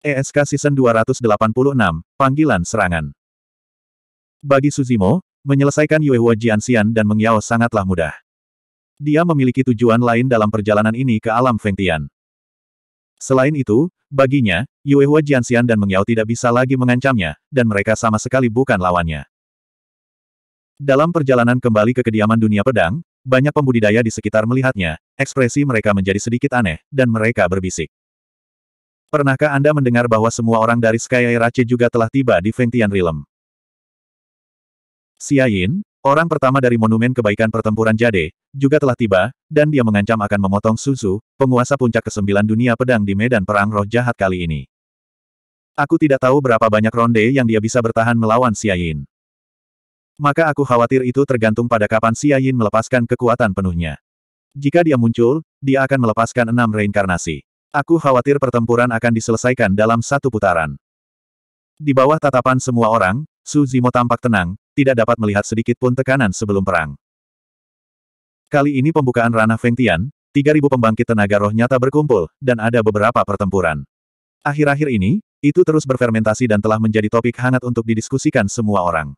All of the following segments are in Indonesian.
ESK Season 286, Panggilan Serangan. Bagi Suzimo, menyelesaikan Yuehua Jianxian dan Mengyao sangatlah mudah. Dia memiliki tujuan lain dalam perjalanan ini ke alam Fengtian. Selain itu, baginya, Yuehua Jianxian dan Mengyao tidak bisa lagi mengancamnya, dan mereka sama sekali bukan lawannya. Dalam perjalanan kembali ke kediaman dunia pedang, banyak pembudidaya di sekitar melihatnya, ekspresi mereka menjadi sedikit aneh, dan mereka berbisik. Pernahkah Anda mendengar bahwa semua orang dari Sky Rache juga telah tiba di Fengtian Realm? Xiayin, orang pertama dari Monumen Kebaikan Pertempuran Jade, juga telah tiba, dan dia mengancam akan memotong Suzu, penguasa puncak kesembilan dunia pedang di medan perang roh jahat kali ini. Aku tidak tahu berapa banyak ronde yang dia bisa bertahan melawan Xiayin. Maka aku khawatir itu tergantung pada kapan Xiayin melepaskan kekuatan penuhnya. Jika dia muncul, dia akan melepaskan enam reinkarnasi. Aku khawatir pertempuran akan diselesaikan dalam satu putaran. Di bawah tatapan semua orang, Su Zimo tampak tenang, tidak dapat melihat sedikit pun tekanan sebelum perang. Kali ini pembukaan ranah Feng Tian, 3000 pembangkit tenaga roh nyata berkumpul, dan ada beberapa pertempuran. Akhir-akhir ini, itu terus berfermentasi dan telah menjadi topik hangat untuk didiskusikan semua orang.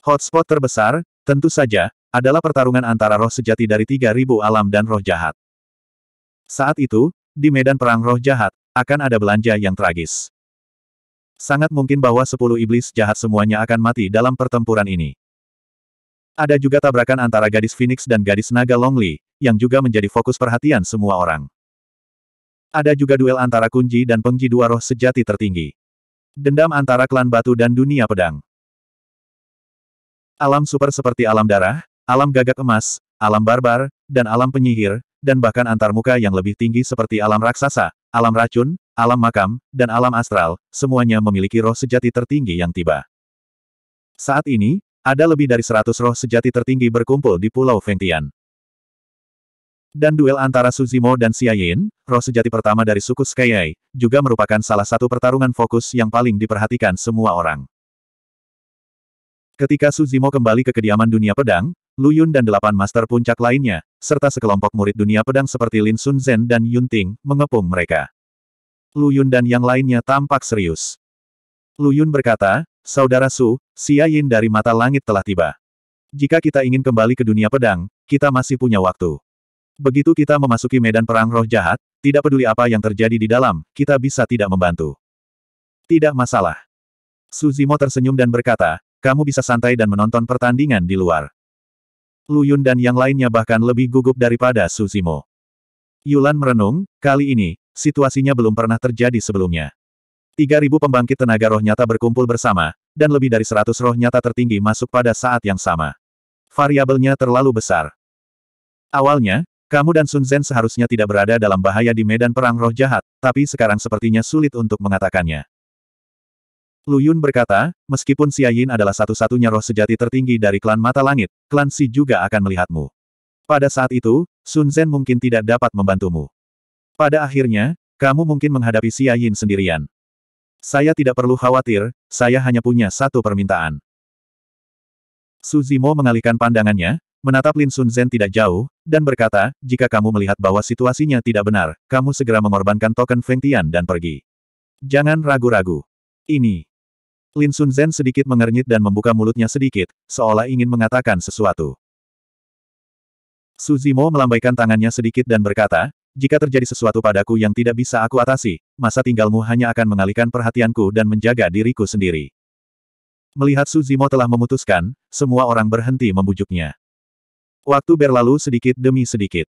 Hotspot terbesar, tentu saja, adalah pertarungan antara roh sejati dari 3000 alam dan roh jahat. Saat itu, di medan perang roh jahat, akan ada belanja yang tragis. Sangat mungkin bahwa sepuluh iblis jahat semuanya akan mati dalam pertempuran ini. Ada juga tabrakan antara gadis Phoenix dan gadis naga Longli, yang juga menjadi fokus perhatian semua orang. Ada juga duel antara kunci dan pengji dua roh sejati tertinggi. Dendam antara klan batu dan dunia pedang. Alam super seperti alam darah, alam gagak emas, alam barbar, dan alam penyihir, dan bahkan antarmuka yang lebih tinggi seperti alam raksasa, alam racun, alam makam, dan alam astral, semuanya memiliki roh sejati tertinggi yang tiba. Saat ini, ada lebih dari seratus roh sejati tertinggi berkumpul di Pulau Fengtian. Dan duel antara Suzimo dan Siayin, roh sejati pertama dari suku Skyai, juga merupakan salah satu pertarungan fokus yang paling diperhatikan semua orang. Ketika Suzimo kembali ke kediaman dunia pedang, Lu Yun dan delapan master puncak lainnya, serta sekelompok murid dunia pedang seperti Lin Sun Zhen dan Yun Ting, mengepung mereka. Lu Yun dan yang lainnya tampak serius. Lu Yun berkata, Saudara Su, Xia Yin dari mata langit telah tiba. Jika kita ingin kembali ke dunia pedang, kita masih punya waktu. Begitu kita memasuki medan perang roh jahat, tidak peduli apa yang terjadi di dalam, kita bisa tidak membantu. Tidak masalah. Suzimo tersenyum dan berkata, kamu bisa santai dan menonton pertandingan di luar. Luyun dan yang lainnya bahkan lebih gugup daripada Suzimo. Yulan merenung, kali ini, situasinya belum pernah terjadi sebelumnya. 3.000 pembangkit tenaga roh nyata berkumpul bersama, dan lebih dari 100 roh nyata tertinggi masuk pada saat yang sama. Variabelnya terlalu besar. Awalnya, kamu dan Sun Zen seharusnya tidak berada dalam bahaya di medan perang roh jahat, tapi sekarang sepertinya sulit untuk mengatakannya. Lu Yun berkata, meskipun Yin adalah satu-satunya roh sejati tertinggi dari klan Mata Langit, klan Si juga akan melihatmu. Pada saat itu, Sun Zhen mungkin tidak dapat membantumu. Pada akhirnya, kamu mungkin menghadapi Yin sendirian. Saya tidak perlu khawatir, saya hanya punya satu permintaan. Su Zimo mengalihkan pandangannya, menatap Lin Sun Zhen tidak jauh, dan berkata, jika kamu melihat bahwa situasinya tidak benar, kamu segera mengorbankan token Feng Tian dan pergi. Jangan ragu-ragu. Ini, Lin Sun Zhen sedikit mengernyit dan membuka mulutnya sedikit, seolah ingin mengatakan sesuatu. Su Zimo melambaikan tangannya sedikit dan berkata, jika terjadi sesuatu padaku yang tidak bisa aku atasi, masa tinggalmu hanya akan mengalihkan perhatianku dan menjaga diriku sendiri. Melihat Su Zimo telah memutuskan, semua orang berhenti membujuknya. Waktu berlalu sedikit demi sedikit.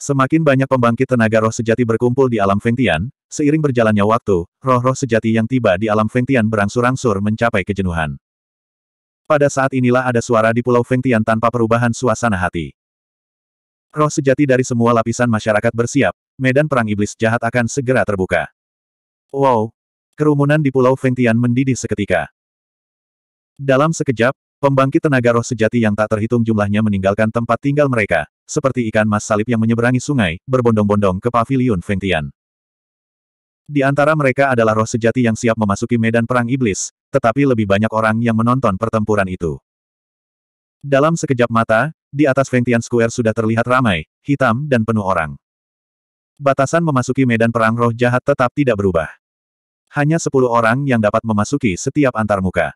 Semakin banyak pembangkit tenaga roh sejati berkumpul di alam Fengtian, seiring berjalannya waktu, roh-roh sejati yang tiba di alam Fengtian berangsur-angsur mencapai kejenuhan. Pada saat inilah ada suara di Pulau Fengtian tanpa perubahan suasana hati. Roh sejati dari semua lapisan masyarakat bersiap, medan perang iblis jahat akan segera terbuka. Wow! Kerumunan di Pulau Fengtian mendidih seketika. Dalam sekejap, Pembangkit tenaga roh sejati yang tak terhitung jumlahnya meninggalkan tempat tinggal mereka, seperti ikan mas salib yang menyeberangi sungai, berbondong-bondong ke paviliun Fengtian. Di antara mereka adalah roh sejati yang siap memasuki medan perang iblis, tetapi lebih banyak orang yang menonton pertempuran itu. Dalam sekejap mata, di atas Fengtian Square sudah terlihat ramai, hitam dan penuh orang. Batasan memasuki medan perang roh jahat tetap tidak berubah. Hanya sepuluh orang yang dapat memasuki setiap antarmuka.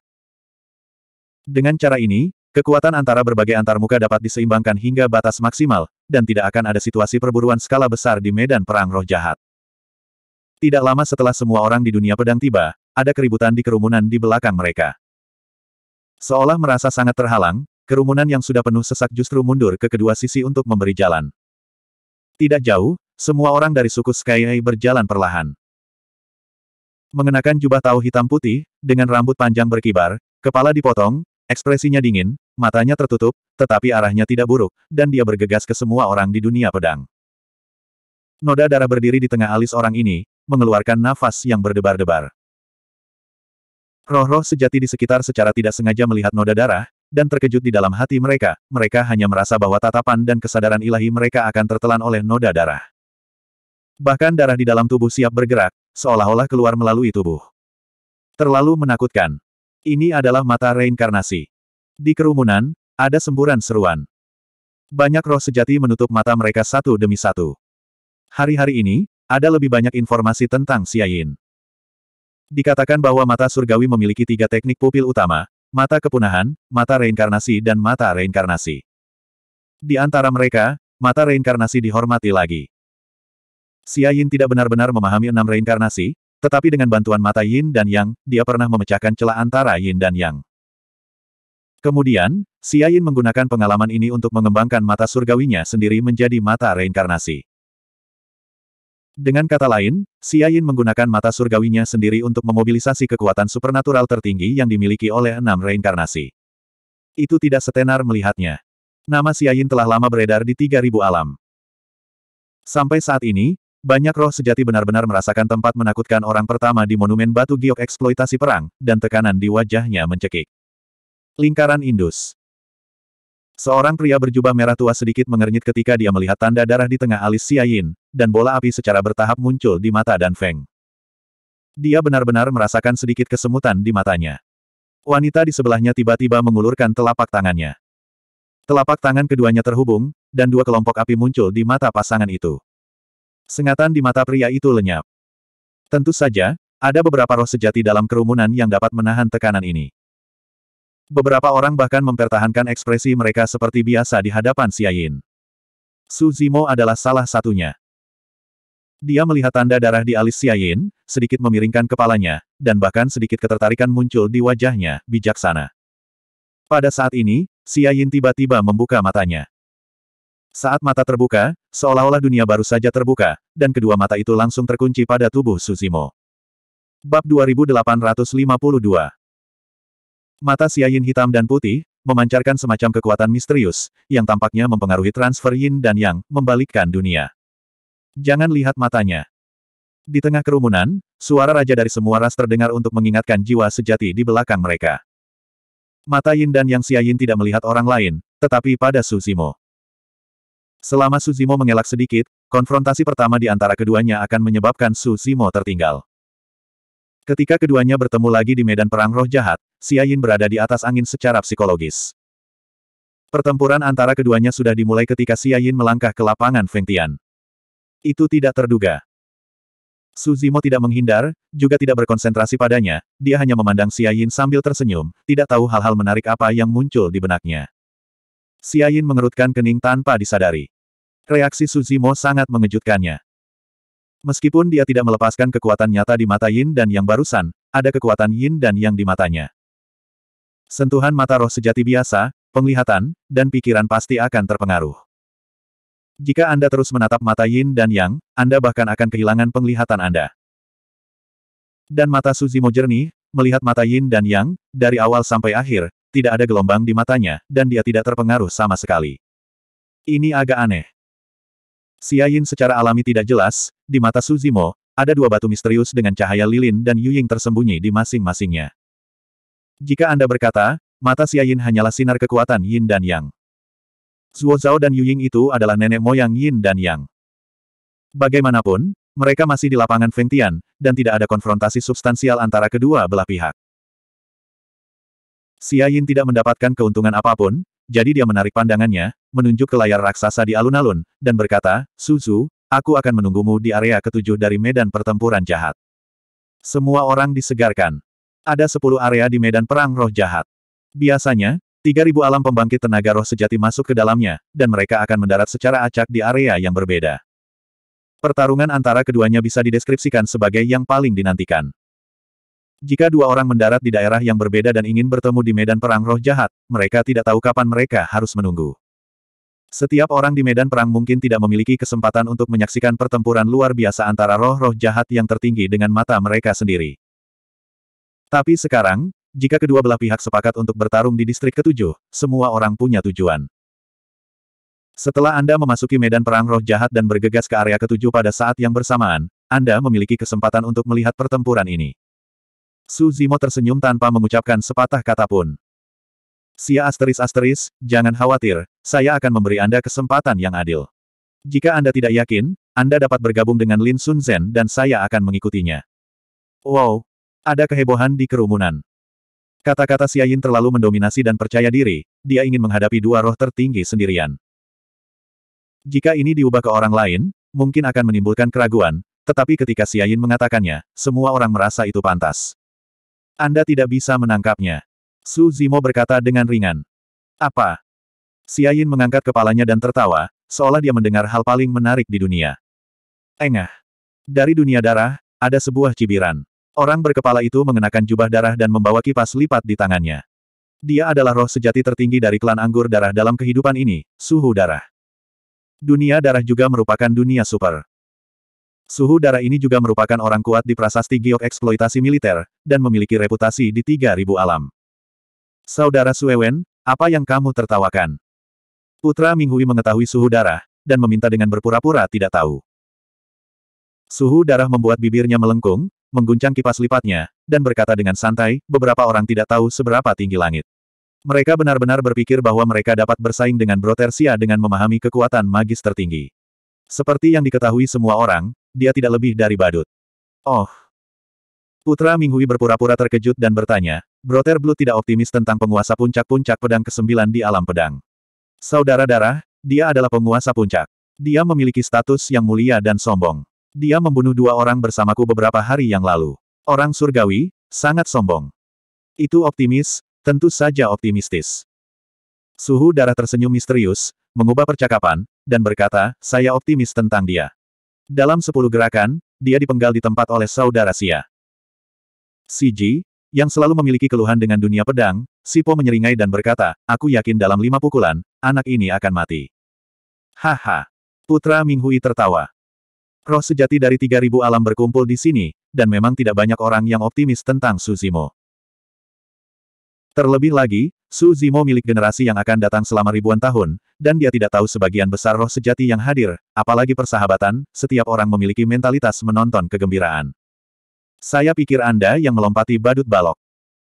Dengan cara ini, kekuatan antara berbagai antarmuka dapat diseimbangkan hingga batas maksimal, dan tidak akan ada situasi perburuan skala besar di medan perang roh jahat. Tidak lama setelah semua orang di dunia pedang tiba, ada keributan di kerumunan di belakang mereka. Seolah merasa sangat terhalang, kerumunan yang sudah penuh sesak justru mundur ke kedua sisi untuk memberi jalan. Tidak jauh, semua orang dari suku Skyai berjalan perlahan. Mengenakan jubah tahu hitam putih, dengan rambut panjang berkibar, kepala dipotong, Ekspresinya dingin, matanya tertutup, tetapi arahnya tidak buruk, dan dia bergegas ke semua orang di dunia pedang. Noda darah berdiri di tengah alis orang ini, mengeluarkan nafas yang berdebar-debar. Roh-roh sejati di sekitar secara tidak sengaja melihat noda darah, dan terkejut di dalam hati mereka, mereka hanya merasa bahwa tatapan dan kesadaran ilahi mereka akan tertelan oleh noda darah. Bahkan darah di dalam tubuh siap bergerak, seolah-olah keluar melalui tubuh. Terlalu menakutkan, ini adalah mata reinkarnasi. Di kerumunan, ada semburan seruan. Banyak roh sejati menutup mata mereka satu demi satu. Hari-hari ini, ada lebih banyak informasi tentang Siayin. Dikatakan bahwa mata surgawi memiliki tiga teknik pupil utama, mata kepunahan, mata reinkarnasi dan mata reinkarnasi. Di antara mereka, mata reinkarnasi dihormati lagi. Siayin tidak benar-benar memahami enam reinkarnasi, tetapi dengan bantuan mata Yin dan Yang, dia pernah memecahkan celah antara Yin dan Yang. Kemudian, Xia Yin menggunakan pengalaman ini untuk mengembangkan mata surgawinya sendiri menjadi mata reinkarnasi. Dengan kata lain, Xia Yin menggunakan mata surgawinya sendiri untuk memobilisasi kekuatan supernatural tertinggi yang dimiliki oleh enam reinkarnasi. Itu tidak setenar melihatnya. Nama Xia Yin telah lama beredar di 3000 alam. Sampai saat ini, banyak roh sejati benar-benar merasakan tempat menakutkan orang pertama di monumen batu giok eksploitasi perang, dan tekanan di wajahnya mencekik. Lingkaran Indus Seorang pria berjubah merah tua sedikit mengernyit ketika dia melihat tanda darah di tengah alis Siayin, dan bola api secara bertahap muncul di mata Dan Feng. Dia benar-benar merasakan sedikit kesemutan di matanya. Wanita di sebelahnya tiba-tiba mengulurkan telapak tangannya. Telapak tangan keduanya terhubung, dan dua kelompok api muncul di mata pasangan itu. Sengatan di mata pria itu lenyap. Tentu saja, ada beberapa roh sejati dalam kerumunan yang dapat menahan tekanan ini. Beberapa orang bahkan mempertahankan ekspresi mereka seperti biasa di hadapan Xiaoyin. Su Zimo adalah salah satunya. Dia melihat tanda darah di alis Xiaoyin, sedikit memiringkan kepalanya, dan bahkan sedikit ketertarikan muncul di wajahnya, bijaksana. Pada saat ini, Xiaoyin tiba-tiba membuka matanya. Saat mata terbuka, seolah-olah dunia baru saja terbuka, dan kedua mata itu langsung terkunci pada tubuh Suzimo. Bab 2852 Mata siayin hitam dan putih, memancarkan semacam kekuatan misterius, yang tampaknya mempengaruhi transfer Yin dan Yang, membalikkan dunia. Jangan lihat matanya. Di tengah kerumunan, suara raja dari semua ras terdengar untuk mengingatkan jiwa sejati di belakang mereka. Mata Yin dan Yang siayin tidak melihat orang lain, tetapi pada Suzimo. Selama Suzimo mengelak sedikit, konfrontasi pertama di antara keduanya akan menyebabkan Suzimo tertinggal. Ketika keduanya bertemu lagi di medan perang roh jahat, Siayin berada di atas angin secara psikologis. Pertempuran antara keduanya sudah dimulai ketika Siayin melangkah ke lapangan Fengtian. Itu tidak terduga. Suzimo tidak menghindar, juga tidak berkonsentrasi padanya, dia hanya memandang Siayin sambil tersenyum, tidak tahu hal-hal menarik apa yang muncul di benaknya. Xiayin mengerutkan kening tanpa disadari. Reaksi Suzimo sangat mengejutkannya. Meskipun dia tidak melepaskan kekuatan nyata di mata Yin dan Yang barusan, ada kekuatan Yin dan Yang di matanya. Sentuhan mata roh sejati biasa, penglihatan, dan pikiran pasti akan terpengaruh. Jika Anda terus menatap mata Yin dan Yang, Anda bahkan akan kehilangan penglihatan Anda. Dan mata Suzimo jernih, melihat mata Yin dan Yang, dari awal sampai akhir, tidak ada gelombang di matanya, dan dia tidak terpengaruh sama sekali. Ini agak aneh. Siayin secara alami tidak jelas, di mata Suzimo, ada dua batu misterius dengan cahaya lilin dan Yuying tersembunyi di masing-masingnya. Jika Anda berkata, mata Siayin hanyalah sinar kekuatan Yin dan Yang. Zuo Zhao dan Yuying itu adalah nenek moyang Yin dan Yang. Bagaimanapun, mereka masih di lapangan Fengtian, dan tidak ada konfrontasi substansial antara kedua belah pihak. Xia Yin tidak mendapatkan keuntungan apapun, jadi dia menarik pandangannya, menunjuk ke layar raksasa di alun-alun, dan berkata, Suzu, aku akan menunggumu di area ketujuh dari medan pertempuran jahat. Semua orang disegarkan. Ada sepuluh area di medan perang roh jahat. Biasanya, tiga ribu alam pembangkit tenaga roh sejati masuk ke dalamnya, dan mereka akan mendarat secara acak di area yang berbeda. Pertarungan antara keduanya bisa dideskripsikan sebagai yang paling dinantikan. Jika dua orang mendarat di daerah yang berbeda dan ingin bertemu di medan perang roh jahat, mereka tidak tahu kapan mereka harus menunggu. Setiap orang di medan perang mungkin tidak memiliki kesempatan untuk menyaksikan pertempuran luar biasa antara roh-roh jahat yang tertinggi dengan mata mereka sendiri. Tapi sekarang, jika kedua belah pihak sepakat untuk bertarung di distrik ketujuh, semua orang punya tujuan. Setelah Anda memasuki medan perang roh jahat dan bergegas ke area ketujuh pada saat yang bersamaan, Anda memiliki kesempatan untuk melihat pertempuran ini. Su Zimo tersenyum tanpa mengucapkan sepatah kata pun. Sia asteris asteris, jangan khawatir, saya akan memberi Anda kesempatan yang adil. Jika Anda tidak yakin, Anda dapat bergabung dengan Lin Sun Zen dan saya akan mengikutinya. Wow, ada kehebohan di kerumunan. Kata-kata Xia Yin terlalu mendominasi dan percaya diri, dia ingin menghadapi dua roh tertinggi sendirian. Jika ini diubah ke orang lain, mungkin akan menimbulkan keraguan, tetapi ketika Xia Yin mengatakannya, semua orang merasa itu pantas. Anda tidak bisa menangkapnya. Su Zimo berkata dengan ringan. Apa? Xiaoyin mengangkat kepalanya dan tertawa, seolah dia mendengar hal paling menarik di dunia. Engah. Dari dunia darah, ada sebuah cibiran. Orang berkepala itu mengenakan jubah darah dan membawa kipas lipat di tangannya. Dia adalah roh sejati tertinggi dari klan anggur darah dalam kehidupan ini, suhu darah. Dunia darah juga merupakan dunia super. Suhu darah ini juga merupakan orang kuat di prasasti giok eksploitasi militer, dan memiliki reputasi di 3000 alam. Saudara Suewen, apa yang kamu tertawakan? Putra Minghui mengetahui suhu darah, dan meminta dengan berpura-pura tidak tahu. Suhu darah membuat bibirnya melengkung, mengguncang kipas lipatnya, dan berkata dengan santai, beberapa orang tidak tahu seberapa tinggi langit. Mereka benar-benar berpikir bahwa mereka dapat bersaing dengan Brotersia dengan memahami kekuatan magis tertinggi. Seperti yang diketahui semua orang, dia tidak lebih dari badut. Oh. Putra Minghui berpura-pura terkejut dan bertanya, "Brother Blue tidak optimis tentang penguasa puncak-puncak pedang ke-9 di alam pedang. saudara darah, dia adalah penguasa puncak. Dia memiliki status yang mulia dan sombong. Dia membunuh dua orang bersamaku beberapa hari yang lalu. Orang surgawi, sangat sombong. Itu optimis, tentu saja optimistis. Suhu darah tersenyum misterius, mengubah percakapan, dan berkata, saya optimis tentang dia. Dalam sepuluh gerakan, dia dipenggal di tempat oleh saudara Sia. Siji, yang selalu memiliki keluhan dengan dunia pedang, Sipo menyeringai dan berkata, aku yakin dalam lima pukulan, anak ini akan mati. Haha. Putra Minghui tertawa. Roh sejati dari tiga ribu alam berkumpul di sini, dan memang tidak banyak orang yang optimis tentang Suzimo. Terlebih lagi, Su Zimo milik generasi yang akan datang selama ribuan tahun, dan dia tidak tahu sebagian besar roh sejati yang hadir, apalagi persahabatan, setiap orang memiliki mentalitas menonton kegembiraan. Saya pikir Anda yang melompati badut balok.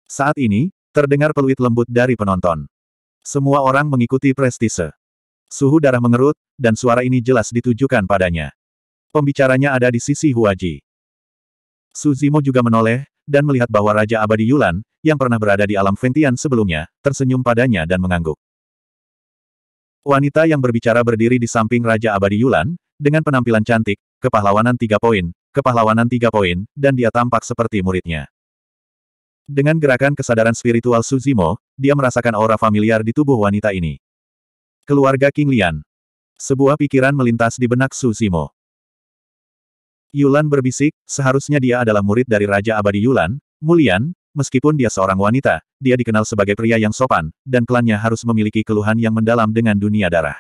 Saat ini, terdengar peluit lembut dari penonton. Semua orang mengikuti prestise. Suhu darah mengerut, dan suara ini jelas ditujukan padanya. Pembicaranya ada di sisi Huaji. Suzimo juga menoleh, dan melihat bahwa Raja Abadi Yulan, yang pernah berada di alam Ventian sebelumnya, tersenyum padanya dan mengangguk. Wanita yang berbicara berdiri di samping Raja Abadi Yulan, dengan penampilan cantik, kepahlawanan tiga poin, kepahlawanan tiga poin, dan dia tampak seperti muridnya. Dengan gerakan kesadaran spiritual Suzimo, dia merasakan aura familiar di tubuh wanita ini. Keluarga King Lian. Sebuah pikiran melintas di benak Suzimo. Yulan berbisik, seharusnya dia adalah murid dari Raja Abadi Yulan, Mulian, meskipun dia seorang wanita, dia dikenal sebagai pria yang sopan, dan klannya harus memiliki keluhan yang mendalam dengan dunia darah.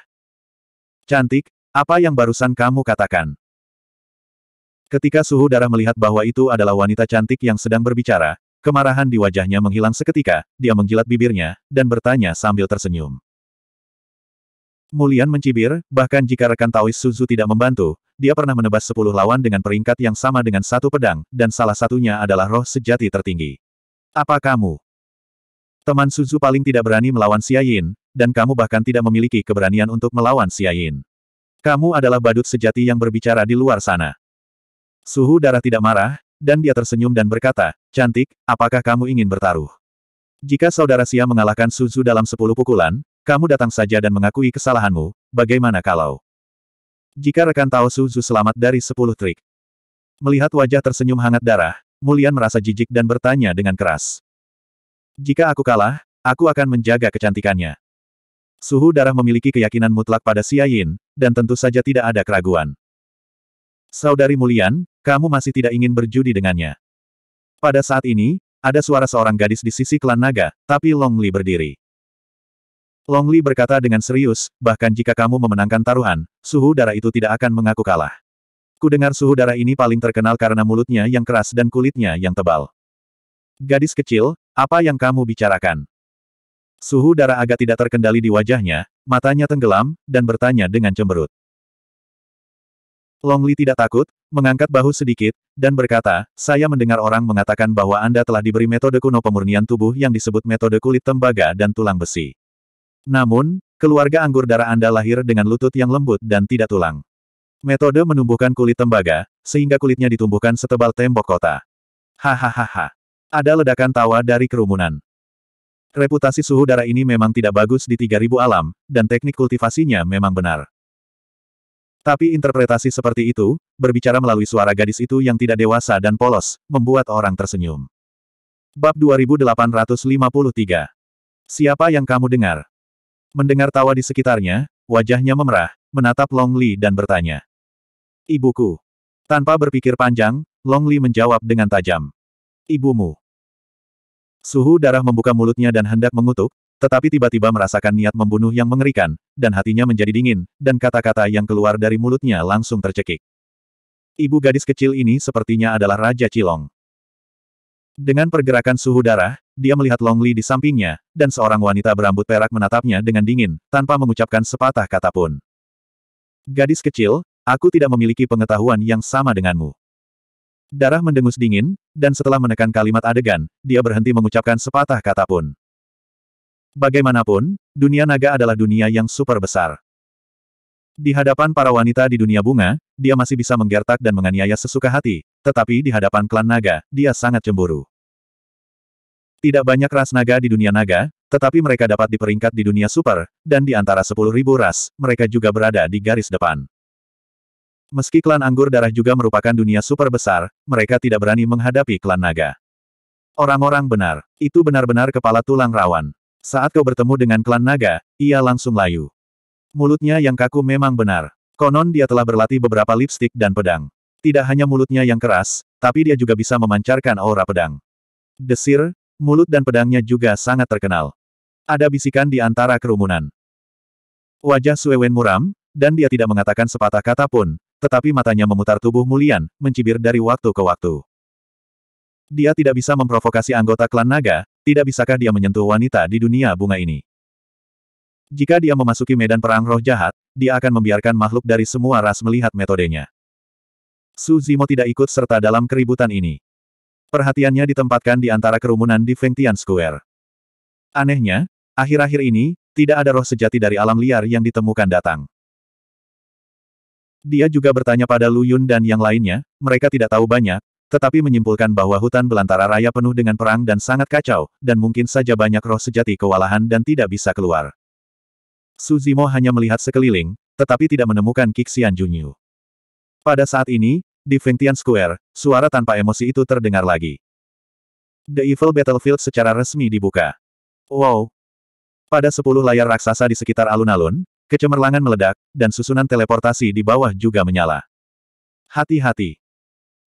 Cantik, apa yang barusan kamu katakan? Ketika suhu darah melihat bahwa itu adalah wanita cantik yang sedang berbicara, kemarahan di wajahnya menghilang seketika, dia menjilat bibirnya, dan bertanya sambil tersenyum. Mulian mencibir, bahkan jika rekan Taois Suzu tidak membantu, dia pernah menebas sepuluh lawan dengan peringkat yang sama dengan satu pedang, dan salah satunya adalah roh sejati tertinggi. Apa kamu? Teman Suzu paling tidak berani melawan Siayin, dan kamu bahkan tidak memiliki keberanian untuk melawan Siayin. Kamu adalah badut sejati yang berbicara di luar sana. Suhu darah tidak marah, dan dia tersenyum dan berkata, Cantik, apakah kamu ingin bertaruh? Jika saudara Sia mengalahkan Suzu dalam sepuluh pukulan, kamu datang saja dan mengakui kesalahanmu, bagaimana kalau... Jika rekan Tao Suzu selamat dari sepuluh trik. Melihat wajah tersenyum hangat darah, Mulian merasa jijik dan bertanya dengan keras. Jika aku kalah, aku akan menjaga kecantikannya. Suhu darah memiliki keyakinan mutlak pada Siayin, dan tentu saja tidak ada keraguan. Saudari Mulian, kamu masih tidak ingin berjudi dengannya. Pada saat ini, ada suara seorang gadis di sisi klan naga, tapi Long Li berdiri. Long Li berkata dengan serius, bahkan jika kamu memenangkan taruhan, suhu darah itu tidak akan mengaku kalah. Kudengar suhu darah ini paling terkenal karena mulutnya yang keras dan kulitnya yang tebal. Gadis kecil, apa yang kamu bicarakan? Suhu darah agak tidak terkendali di wajahnya, matanya tenggelam, dan bertanya dengan cemberut. Long Li tidak takut, mengangkat bahu sedikit, dan berkata, saya mendengar orang mengatakan bahwa Anda telah diberi metode kuno pemurnian tubuh yang disebut metode kulit tembaga dan tulang besi. Namun, keluarga anggur darah Anda lahir dengan lutut yang lembut dan tidak tulang. Metode menumbuhkan kulit tembaga, sehingga kulitnya ditumbuhkan setebal tembok kota. Hahaha. Ada ledakan tawa dari kerumunan. Reputasi suhu darah ini memang tidak bagus di 3000 alam, dan teknik kultivasinya memang benar. Tapi interpretasi seperti itu, berbicara melalui suara gadis itu yang tidak dewasa dan polos, membuat orang tersenyum. Bab 2853 Siapa yang kamu dengar? Mendengar tawa di sekitarnya, wajahnya memerah, menatap Long Li dan bertanya. Ibuku. Tanpa berpikir panjang, Long Li menjawab dengan tajam. Ibumu. Suhu darah membuka mulutnya dan hendak mengutuk, tetapi tiba-tiba merasakan niat membunuh yang mengerikan, dan hatinya menjadi dingin, dan kata-kata yang keluar dari mulutnya langsung tercekik. Ibu gadis kecil ini sepertinya adalah Raja Cilong. Dengan pergerakan suhu darah, dia melihat Long Li di sampingnya, dan seorang wanita berambut perak menatapnya dengan dingin, tanpa mengucapkan sepatah kata pun. Gadis kecil, aku tidak memiliki pengetahuan yang sama denganmu. Darah mendengus dingin, dan setelah menekan kalimat adegan, dia berhenti mengucapkan sepatah kata pun. Bagaimanapun, dunia naga adalah dunia yang super besar. Di hadapan para wanita di dunia bunga, dia masih bisa menggertak dan menganiaya sesuka hati, tetapi di hadapan klan naga, dia sangat cemburu. Tidak banyak ras naga di dunia naga, tetapi mereka dapat diperingkat di dunia super, dan di antara 10.000 ras, mereka juga berada di garis depan. Meski klan anggur darah juga merupakan dunia super besar, mereka tidak berani menghadapi klan naga. Orang-orang benar, itu benar-benar kepala tulang rawan. Saat kau bertemu dengan klan naga, ia langsung layu. Mulutnya yang kaku memang benar. Konon dia telah berlatih beberapa lipstik dan pedang. Tidak hanya mulutnya yang keras, tapi dia juga bisa memancarkan aura pedang. Desir, mulut dan pedangnya juga sangat terkenal. Ada bisikan di antara kerumunan. Wajah Suewen muram, dan dia tidak mengatakan sepatah kata pun, tetapi matanya memutar tubuh Mulian, mencibir dari waktu ke waktu. Dia tidak bisa memprovokasi anggota klan naga, tidak bisakah dia menyentuh wanita di dunia bunga ini. Jika dia memasuki medan perang roh jahat, dia akan membiarkan makhluk dari semua ras melihat metodenya. Su Zimo tidak ikut serta dalam keributan ini. Perhatiannya ditempatkan di antara kerumunan di Fengtian Square. Anehnya, akhir-akhir ini, tidak ada roh sejati dari alam liar yang ditemukan datang. Dia juga bertanya pada Lu Yun dan yang lainnya, mereka tidak tahu banyak, tetapi menyimpulkan bahwa hutan belantara raya penuh dengan perang dan sangat kacau, dan mungkin saja banyak roh sejati kewalahan dan tidak bisa keluar. Suzimo hanya melihat sekeliling, tetapi tidak menemukan Kixian Junyu. Pada saat ini, di Fengtian Square, suara tanpa emosi itu terdengar lagi. The Evil Battlefield secara resmi dibuka. Wow! Pada sepuluh layar raksasa di sekitar alun-alun, kecemerlangan meledak, dan susunan teleportasi di bawah juga menyala. Hati-hati!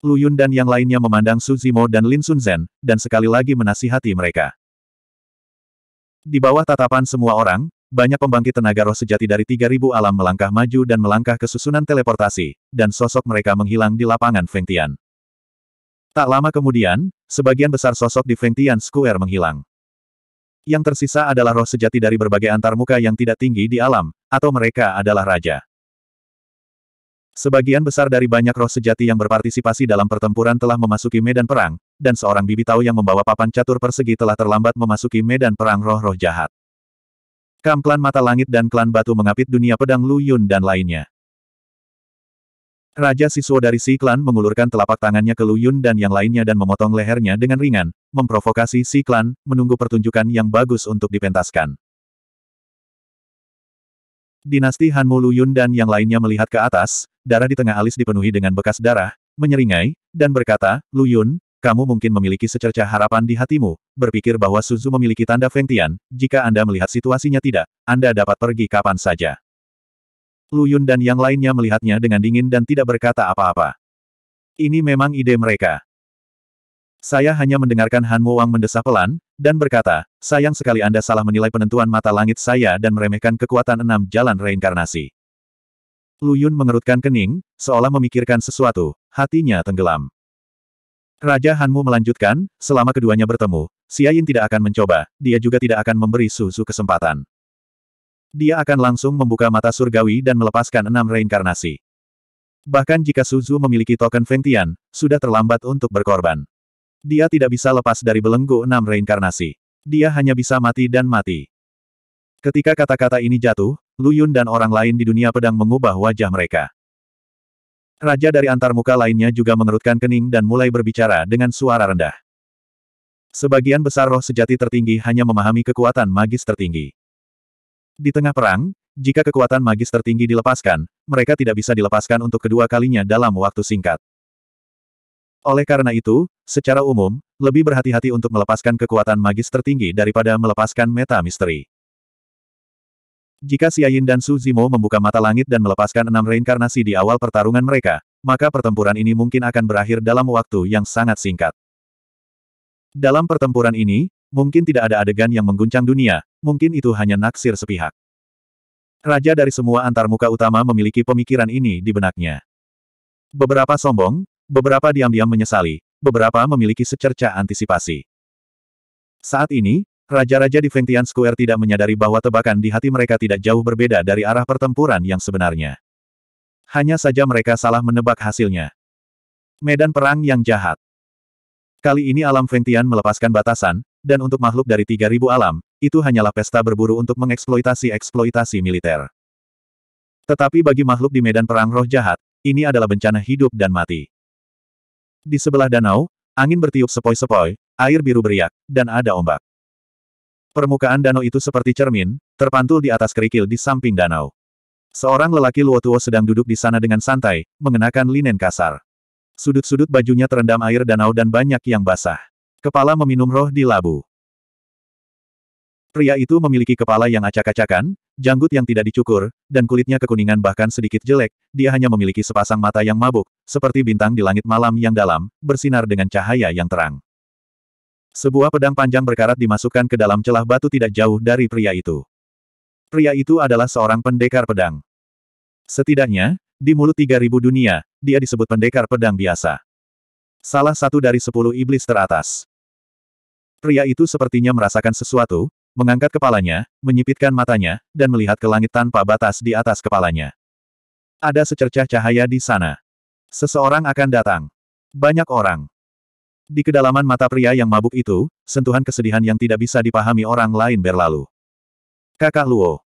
Lu Yun dan yang lainnya memandang Su Zimo dan Lin Sun Zhen, dan sekali lagi menasihati mereka. Di bawah tatapan semua orang, banyak pembangkit tenaga roh sejati dari 3000 alam melangkah maju dan melangkah ke susunan teleportasi, dan sosok mereka menghilang di lapangan Fengtian. Tak lama kemudian, sebagian besar sosok di Fengtian Square menghilang. Yang tersisa adalah roh sejati dari berbagai antarmuka yang tidak tinggi di alam, atau mereka adalah raja. Sebagian besar dari banyak roh sejati yang berpartisipasi dalam pertempuran telah memasuki medan perang, dan seorang bibitau yang membawa papan catur persegi telah terlambat memasuki medan perang roh-roh jahat. Kam klan mata langit dan klan batu mengapit dunia pedang Lu Yun dan lainnya. Raja Siswo dari Si Klan mengulurkan telapak tangannya ke Lu Yun dan yang lainnya dan memotong lehernya dengan ringan, memprovokasi Si Klan, menunggu pertunjukan yang bagus untuk dipentaskan. Dinasti Hanmu Lu Yun dan yang lainnya melihat ke atas, darah di tengah alis dipenuhi dengan bekas darah, menyeringai, dan berkata, Lu Yun, kamu mungkin memiliki secerca harapan di hatimu, berpikir bahwa Suzu memiliki tanda Feng Tian, jika Anda melihat situasinya tidak, Anda dapat pergi kapan saja. Lu Yun dan yang lainnya melihatnya dengan dingin dan tidak berkata apa-apa. Ini memang ide mereka. Saya hanya mendengarkan Han Mo Wang mendesah pelan, dan berkata, sayang sekali Anda salah menilai penentuan mata langit saya dan meremehkan kekuatan enam jalan reinkarnasi. Lu Yun mengerutkan kening, seolah memikirkan sesuatu, hatinya tenggelam. Raja Hanmu melanjutkan, selama keduanya bertemu, Xiaoyin tidak akan mencoba, dia juga tidak akan memberi Suzu kesempatan. Dia akan langsung membuka mata surgawi dan melepaskan enam reinkarnasi. Bahkan jika Suzu memiliki token Fengtian, sudah terlambat untuk berkorban. Dia tidak bisa lepas dari belenggu enam reinkarnasi. Dia hanya bisa mati dan mati. Ketika kata-kata ini jatuh, Lu Yun dan orang lain di dunia pedang mengubah wajah mereka. Raja dari antar muka lainnya juga mengerutkan kening dan mulai berbicara dengan suara rendah. Sebagian besar roh sejati tertinggi hanya memahami kekuatan magis tertinggi. Di tengah perang, jika kekuatan magis tertinggi dilepaskan, mereka tidak bisa dilepaskan untuk kedua kalinya dalam waktu singkat. Oleh karena itu, secara umum, lebih berhati-hati untuk melepaskan kekuatan magis tertinggi daripada melepaskan meta misteri. Jika Xiayin dan Su Zimo membuka mata langit dan melepaskan enam reinkarnasi di awal pertarungan mereka, maka pertempuran ini mungkin akan berakhir dalam waktu yang sangat singkat. Dalam pertempuran ini, mungkin tidak ada adegan yang mengguncang dunia, mungkin itu hanya naksir sepihak. Raja dari semua antar muka utama memiliki pemikiran ini di benaknya. Beberapa sombong, beberapa diam-diam menyesali, beberapa memiliki secerca antisipasi. Saat ini, Raja-raja di Fengtian Square tidak menyadari bahwa tebakan di hati mereka tidak jauh berbeda dari arah pertempuran yang sebenarnya. Hanya saja mereka salah menebak hasilnya. Medan perang yang jahat. Kali ini alam Fengtian melepaskan batasan, dan untuk makhluk dari 3000 alam, itu hanyalah pesta berburu untuk mengeksploitasi-eksploitasi militer. Tetapi bagi makhluk di medan perang roh jahat, ini adalah bencana hidup dan mati. Di sebelah danau, angin bertiup sepoi-sepoi, air biru beriak, dan ada ombak. Permukaan danau itu seperti cermin, terpantul di atas kerikil di samping danau. Seorang lelaki Luotuo sedang duduk di sana dengan santai, mengenakan linen kasar. Sudut-sudut bajunya terendam air danau dan banyak yang basah. Kepala meminum roh di labu. Pria itu memiliki kepala yang acak-acakan, janggut yang tidak dicukur, dan kulitnya kekuningan bahkan sedikit jelek, dia hanya memiliki sepasang mata yang mabuk, seperti bintang di langit malam yang dalam, bersinar dengan cahaya yang terang. Sebuah pedang panjang berkarat dimasukkan ke dalam celah batu tidak jauh dari pria itu. Pria itu adalah seorang pendekar pedang. Setidaknya, di mulut 3000 dunia, dia disebut pendekar pedang biasa. Salah satu dari sepuluh iblis teratas. Pria itu sepertinya merasakan sesuatu, mengangkat kepalanya, menyipitkan matanya, dan melihat ke langit tanpa batas di atas kepalanya. Ada secercah cahaya di sana. Seseorang akan datang. Banyak orang. Di kedalaman mata pria yang mabuk itu, sentuhan kesedihan yang tidak bisa dipahami orang lain berlalu. Kakak Luo.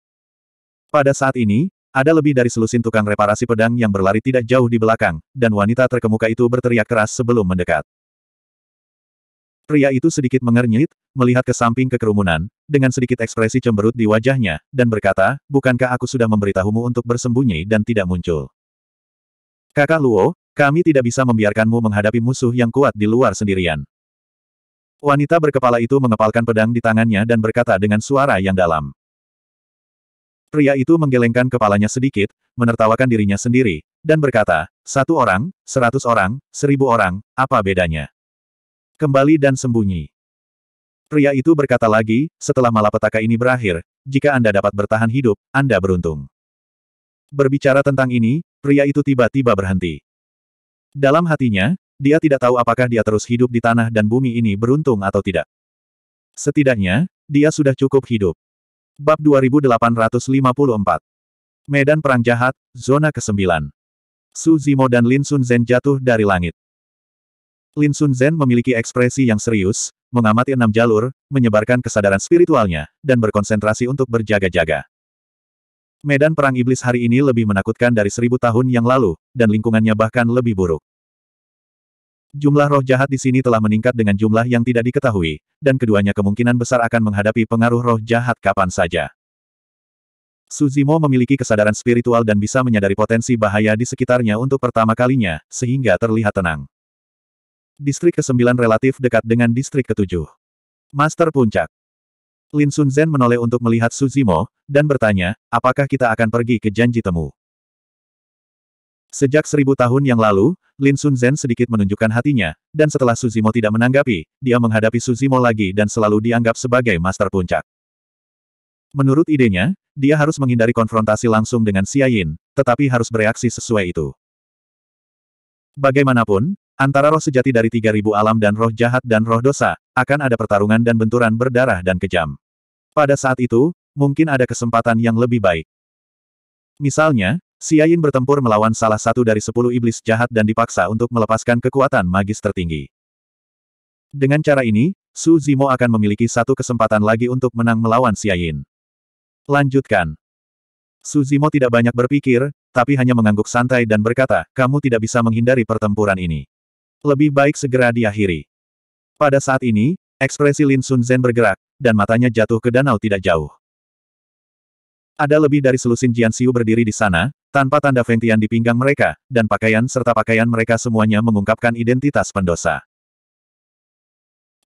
Pada saat ini, ada lebih dari selusin tukang reparasi pedang yang berlari tidak jauh di belakang, dan wanita terkemuka itu berteriak keras sebelum mendekat. Pria itu sedikit mengernyit, melihat ke samping kekerumunan, dengan sedikit ekspresi cemberut di wajahnya, dan berkata, Bukankah aku sudah memberitahumu untuk bersembunyi dan tidak muncul? Kakak Luo, kami tidak bisa membiarkanmu menghadapi musuh yang kuat di luar sendirian. Wanita berkepala itu mengepalkan pedang di tangannya dan berkata dengan suara yang dalam. Pria itu menggelengkan kepalanya sedikit, menertawakan dirinya sendiri, dan berkata, satu orang, seratus orang, seribu orang, apa bedanya? Kembali dan sembunyi. Pria itu berkata lagi, setelah malapetaka ini berakhir, jika Anda dapat bertahan hidup, Anda beruntung. Berbicara tentang ini, pria itu tiba-tiba berhenti. Dalam hatinya, dia tidak tahu apakah dia terus hidup di tanah dan bumi ini beruntung atau tidak. Setidaknya, dia sudah cukup hidup. Bab 2854 Medan Perang Jahat, Zona ke-9 Su Zimo dan Lin Sun Zhen jatuh dari langit. Lin Sun Zhen memiliki ekspresi yang serius, mengamati enam jalur, menyebarkan kesadaran spiritualnya, dan berkonsentrasi untuk berjaga-jaga. Medan perang iblis hari ini lebih menakutkan dari seribu tahun yang lalu, dan lingkungannya bahkan lebih buruk. Jumlah roh jahat di sini telah meningkat dengan jumlah yang tidak diketahui, dan keduanya kemungkinan besar akan menghadapi pengaruh roh jahat kapan saja. Suzimo memiliki kesadaran spiritual dan bisa menyadari potensi bahaya di sekitarnya untuk pertama kalinya, sehingga terlihat tenang. Distrik ke-9 relatif dekat dengan distrik ke-7. Master Puncak Lin Sun Zhen menoleh untuk melihat Suzimo, dan bertanya, apakah kita akan pergi ke janji temu? Sejak seribu tahun yang lalu, Lin Sun Zhen sedikit menunjukkan hatinya, dan setelah Suzimo tidak menanggapi, dia menghadapi Suzimo lagi dan selalu dianggap sebagai master puncak. Menurut idenya, dia harus menghindari konfrontasi langsung dengan Xia Yin, tetapi harus bereaksi sesuai itu. Bagaimanapun, Antara roh sejati dari 3000 alam dan roh jahat dan roh dosa, akan ada pertarungan dan benturan berdarah dan kejam. Pada saat itu, mungkin ada kesempatan yang lebih baik. Misalnya, Siain bertempur melawan salah satu dari sepuluh iblis jahat dan dipaksa untuk melepaskan kekuatan magis tertinggi. Dengan cara ini, Su Zimo akan memiliki satu kesempatan lagi untuk menang melawan Siain. Lanjutkan. Su Zimo tidak banyak berpikir, tapi hanya mengangguk santai dan berkata, kamu tidak bisa menghindari pertempuran ini. Lebih baik segera diakhiri. Pada saat ini, ekspresi Lin Sun Zhen bergerak, dan matanya jatuh ke danau tidak jauh. Ada lebih dari selusin Jian Xiu berdiri di sana, tanpa tanda Feng Tian di pinggang mereka, dan pakaian serta pakaian mereka semuanya mengungkapkan identitas pendosa.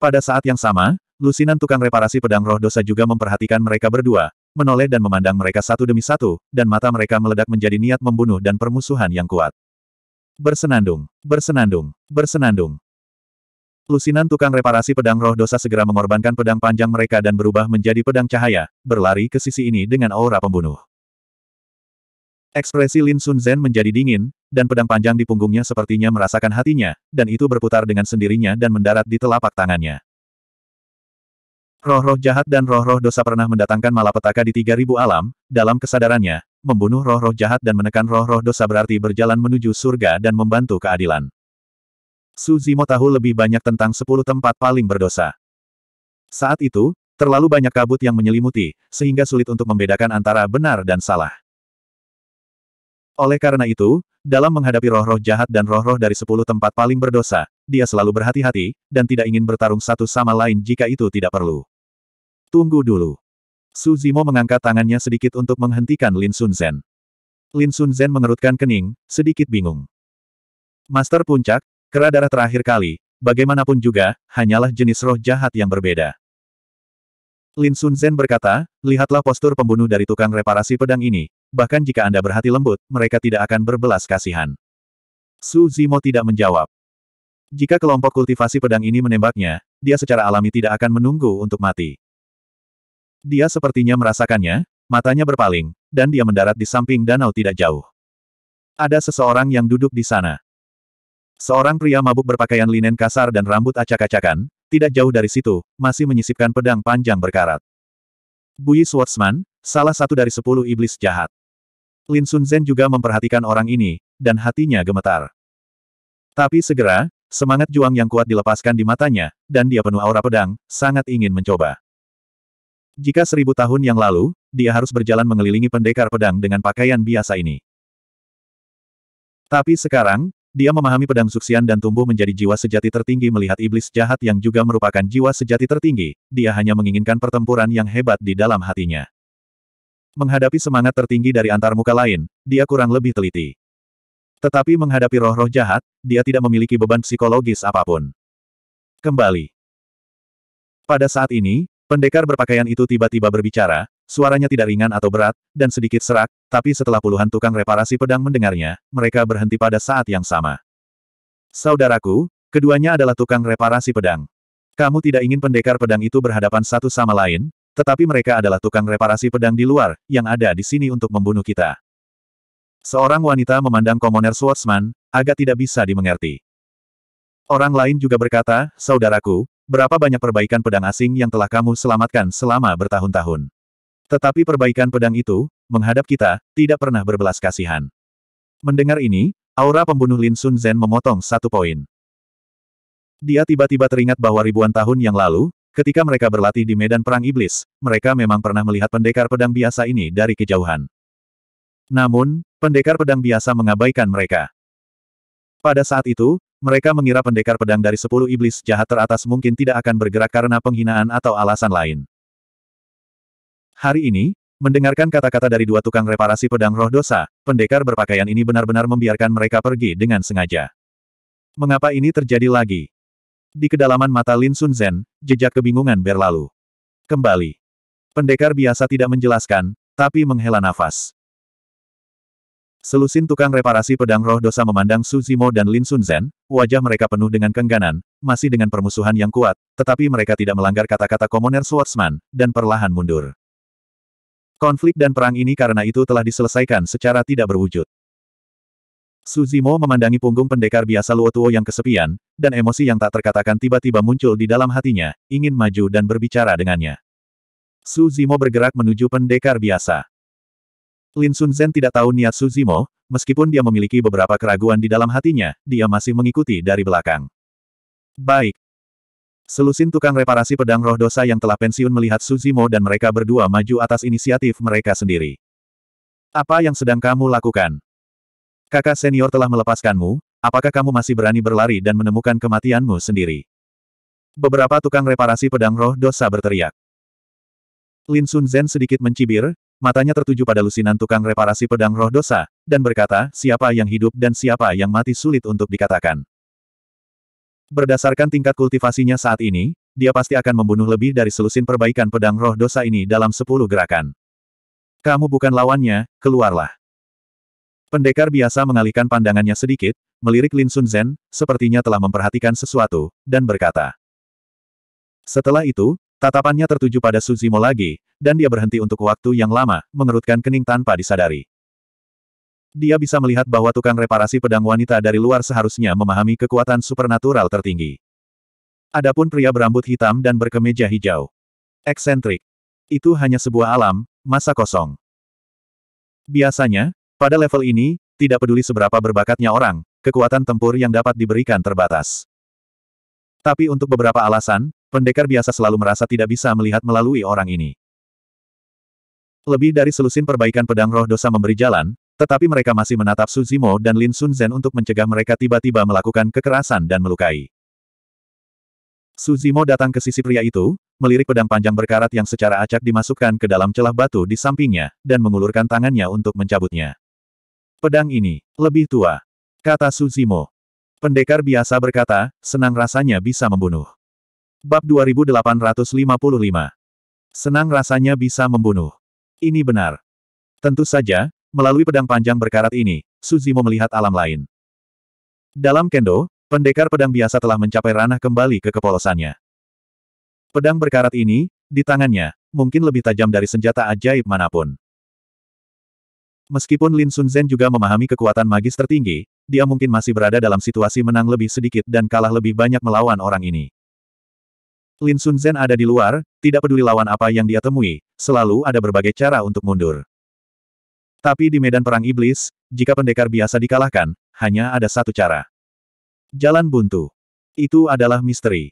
Pada saat yang sama, lusinan tukang reparasi pedang roh dosa juga memperhatikan mereka berdua, menoleh dan memandang mereka satu demi satu, dan mata mereka meledak menjadi niat membunuh dan permusuhan yang kuat. Bersenandung, bersenandung, bersenandung. Lusinan tukang reparasi pedang roh dosa segera mengorbankan pedang panjang mereka dan berubah menjadi pedang cahaya, berlari ke sisi ini dengan aura pembunuh. Ekspresi Lin Sun Zen menjadi dingin, dan pedang panjang di punggungnya sepertinya merasakan hatinya, dan itu berputar dengan sendirinya dan mendarat di telapak tangannya. Roh-roh jahat dan roh-roh dosa pernah mendatangkan malapetaka di 3000 alam, dalam kesadarannya, membunuh roh-roh jahat dan menekan roh-roh dosa berarti berjalan menuju surga dan membantu keadilan. Suzimo mau tahu lebih banyak tentang sepuluh tempat paling berdosa. Saat itu, terlalu banyak kabut yang menyelimuti, sehingga sulit untuk membedakan antara benar dan salah. Oleh karena itu, dalam menghadapi roh-roh jahat dan roh-roh dari sepuluh tempat paling berdosa, dia selalu berhati-hati, dan tidak ingin bertarung satu sama lain jika itu tidak perlu. Tunggu dulu. Su Zimo mengangkat tangannya sedikit untuk menghentikan Lin Sun Zen. Lin Sun Zen mengerutkan kening, sedikit bingung. Master Puncak, kera darah terakhir kali, bagaimanapun juga, hanyalah jenis roh jahat yang berbeda. Lin Sun Zen berkata, lihatlah postur pembunuh dari tukang reparasi pedang ini, bahkan jika Anda berhati lembut, mereka tidak akan berbelas kasihan. Su Zimo tidak menjawab. Jika kelompok kultivasi pedang ini menembaknya, dia secara alami tidak akan menunggu untuk mati. Dia sepertinya merasakannya, matanya berpaling, dan dia mendarat di samping danau tidak jauh. Ada seseorang yang duduk di sana. Seorang pria mabuk berpakaian linen kasar dan rambut acak-acakan, tidak jauh dari situ, masih menyisipkan pedang panjang berkarat. Bui Swordsman, salah satu dari sepuluh iblis jahat. Lin Sun Zhen juga memperhatikan orang ini, dan hatinya gemetar. Tapi segera, semangat juang yang kuat dilepaskan di matanya, dan dia penuh aura pedang, sangat ingin mencoba. Jika seribu tahun yang lalu, dia harus berjalan mengelilingi pendekar pedang dengan pakaian biasa ini. Tapi sekarang, dia memahami pedang suksian dan tumbuh menjadi jiwa sejati tertinggi melihat iblis jahat yang juga merupakan jiwa sejati tertinggi, dia hanya menginginkan pertempuran yang hebat di dalam hatinya. Menghadapi semangat tertinggi dari antar muka lain, dia kurang lebih teliti. Tetapi menghadapi roh-roh jahat, dia tidak memiliki beban psikologis apapun. Kembali. Pada saat ini, Pendekar berpakaian itu tiba-tiba berbicara, suaranya tidak ringan atau berat, dan sedikit serak, tapi setelah puluhan tukang reparasi pedang mendengarnya, mereka berhenti pada saat yang sama. Saudaraku, keduanya adalah tukang reparasi pedang. Kamu tidak ingin pendekar pedang itu berhadapan satu sama lain, tetapi mereka adalah tukang reparasi pedang di luar, yang ada di sini untuk membunuh kita. Seorang wanita memandang Komoner Swordsman, agak tidak bisa dimengerti. Orang lain juga berkata, Saudaraku, Berapa banyak perbaikan pedang asing yang telah kamu selamatkan selama bertahun-tahun. Tetapi perbaikan pedang itu, menghadap kita, tidak pernah berbelas kasihan. Mendengar ini, aura pembunuh Lin Sun Zen memotong satu poin. Dia tiba-tiba teringat bahwa ribuan tahun yang lalu, ketika mereka berlatih di medan perang iblis, mereka memang pernah melihat pendekar pedang biasa ini dari kejauhan. Namun, pendekar pedang biasa mengabaikan mereka. Pada saat itu, mereka mengira pendekar pedang dari sepuluh iblis jahat teratas mungkin tidak akan bergerak karena penghinaan atau alasan lain. Hari ini, mendengarkan kata-kata dari dua tukang reparasi pedang roh dosa, pendekar berpakaian ini benar-benar membiarkan mereka pergi dengan sengaja. Mengapa ini terjadi lagi? Di kedalaman mata Lin Sun Zen, jejak kebingungan berlalu. Kembali. Pendekar biasa tidak menjelaskan, tapi menghela nafas. Selusin tukang reparasi pedang roh dosa memandang Su Zimo dan Lin Sun Zen, wajah mereka penuh dengan kengganan, masih dengan permusuhan yang kuat, tetapi mereka tidak melanggar kata-kata komoner Swordsman, dan perlahan mundur. Konflik dan perang ini karena itu telah diselesaikan secara tidak berwujud. Suzimo memandangi punggung pendekar biasa Luo Tuo yang kesepian, dan emosi yang tak terkatakan tiba-tiba muncul di dalam hatinya, ingin maju dan berbicara dengannya. Suzimo bergerak menuju pendekar biasa. Lin Sun Zhen tidak tahu niat Suzimo, meskipun dia memiliki beberapa keraguan di dalam hatinya, dia masih mengikuti dari belakang. Baik. Selusin tukang reparasi pedang roh dosa yang telah pensiun melihat Suzimo dan mereka berdua maju atas inisiatif mereka sendiri. Apa yang sedang kamu lakukan? Kakak senior telah melepaskanmu, apakah kamu masih berani berlari dan menemukan kematianmu sendiri? Beberapa tukang reparasi pedang roh dosa berteriak. Lin Sun Zhen sedikit mencibir, matanya tertuju pada lusinan tukang reparasi pedang roh dosa, dan berkata, siapa yang hidup dan siapa yang mati sulit untuk dikatakan. Berdasarkan tingkat kultivasinya saat ini, dia pasti akan membunuh lebih dari selusin perbaikan pedang roh dosa ini dalam sepuluh gerakan. Kamu bukan lawannya, keluarlah. Pendekar biasa mengalihkan pandangannya sedikit, melirik Lin Sun Zhen, sepertinya telah memperhatikan sesuatu, dan berkata. Setelah itu, tatapannya tertuju pada Suzimo lagi, dan dia berhenti untuk waktu yang lama, mengerutkan kening tanpa disadari. Dia bisa melihat bahwa tukang reparasi pedang wanita dari luar seharusnya memahami kekuatan supernatural tertinggi. Adapun pria berambut hitam dan berkemeja hijau. Eksentrik. Itu hanya sebuah alam, masa kosong. Biasanya, pada level ini, tidak peduli seberapa berbakatnya orang, kekuatan tempur yang dapat diberikan terbatas. Tapi untuk beberapa alasan, pendekar biasa selalu merasa tidak bisa melihat melalui orang ini. Lebih dari selusin perbaikan pedang roh dosa memberi jalan, tetapi mereka masih menatap Suzimo dan Lin Zen untuk mencegah mereka tiba-tiba melakukan kekerasan dan melukai. Suzimo datang ke sisi pria itu, melirik pedang panjang berkarat yang secara acak dimasukkan ke dalam celah batu di sampingnya, dan mengulurkan tangannya untuk mencabutnya. Pedang ini, lebih tua. Kata Suzimo. Pendekar biasa berkata, senang rasanya bisa membunuh. Bab 2855. Senang rasanya bisa membunuh. Ini benar. Tentu saja, melalui pedang panjang berkarat ini, Suzimo melihat alam lain. Dalam kendo, pendekar pedang biasa telah mencapai ranah kembali ke kepolosannya. Pedang berkarat ini, di tangannya, mungkin lebih tajam dari senjata ajaib manapun. Meskipun Lin Sun Zhen juga memahami kekuatan magis tertinggi, dia mungkin masih berada dalam situasi menang lebih sedikit dan kalah lebih banyak melawan orang ini. Lin Sun Zhen ada di luar, tidak peduli lawan apa yang dia temui, selalu ada berbagai cara untuk mundur. Tapi di medan perang iblis, jika pendekar biasa dikalahkan, hanya ada satu cara. Jalan buntu. Itu adalah misteri.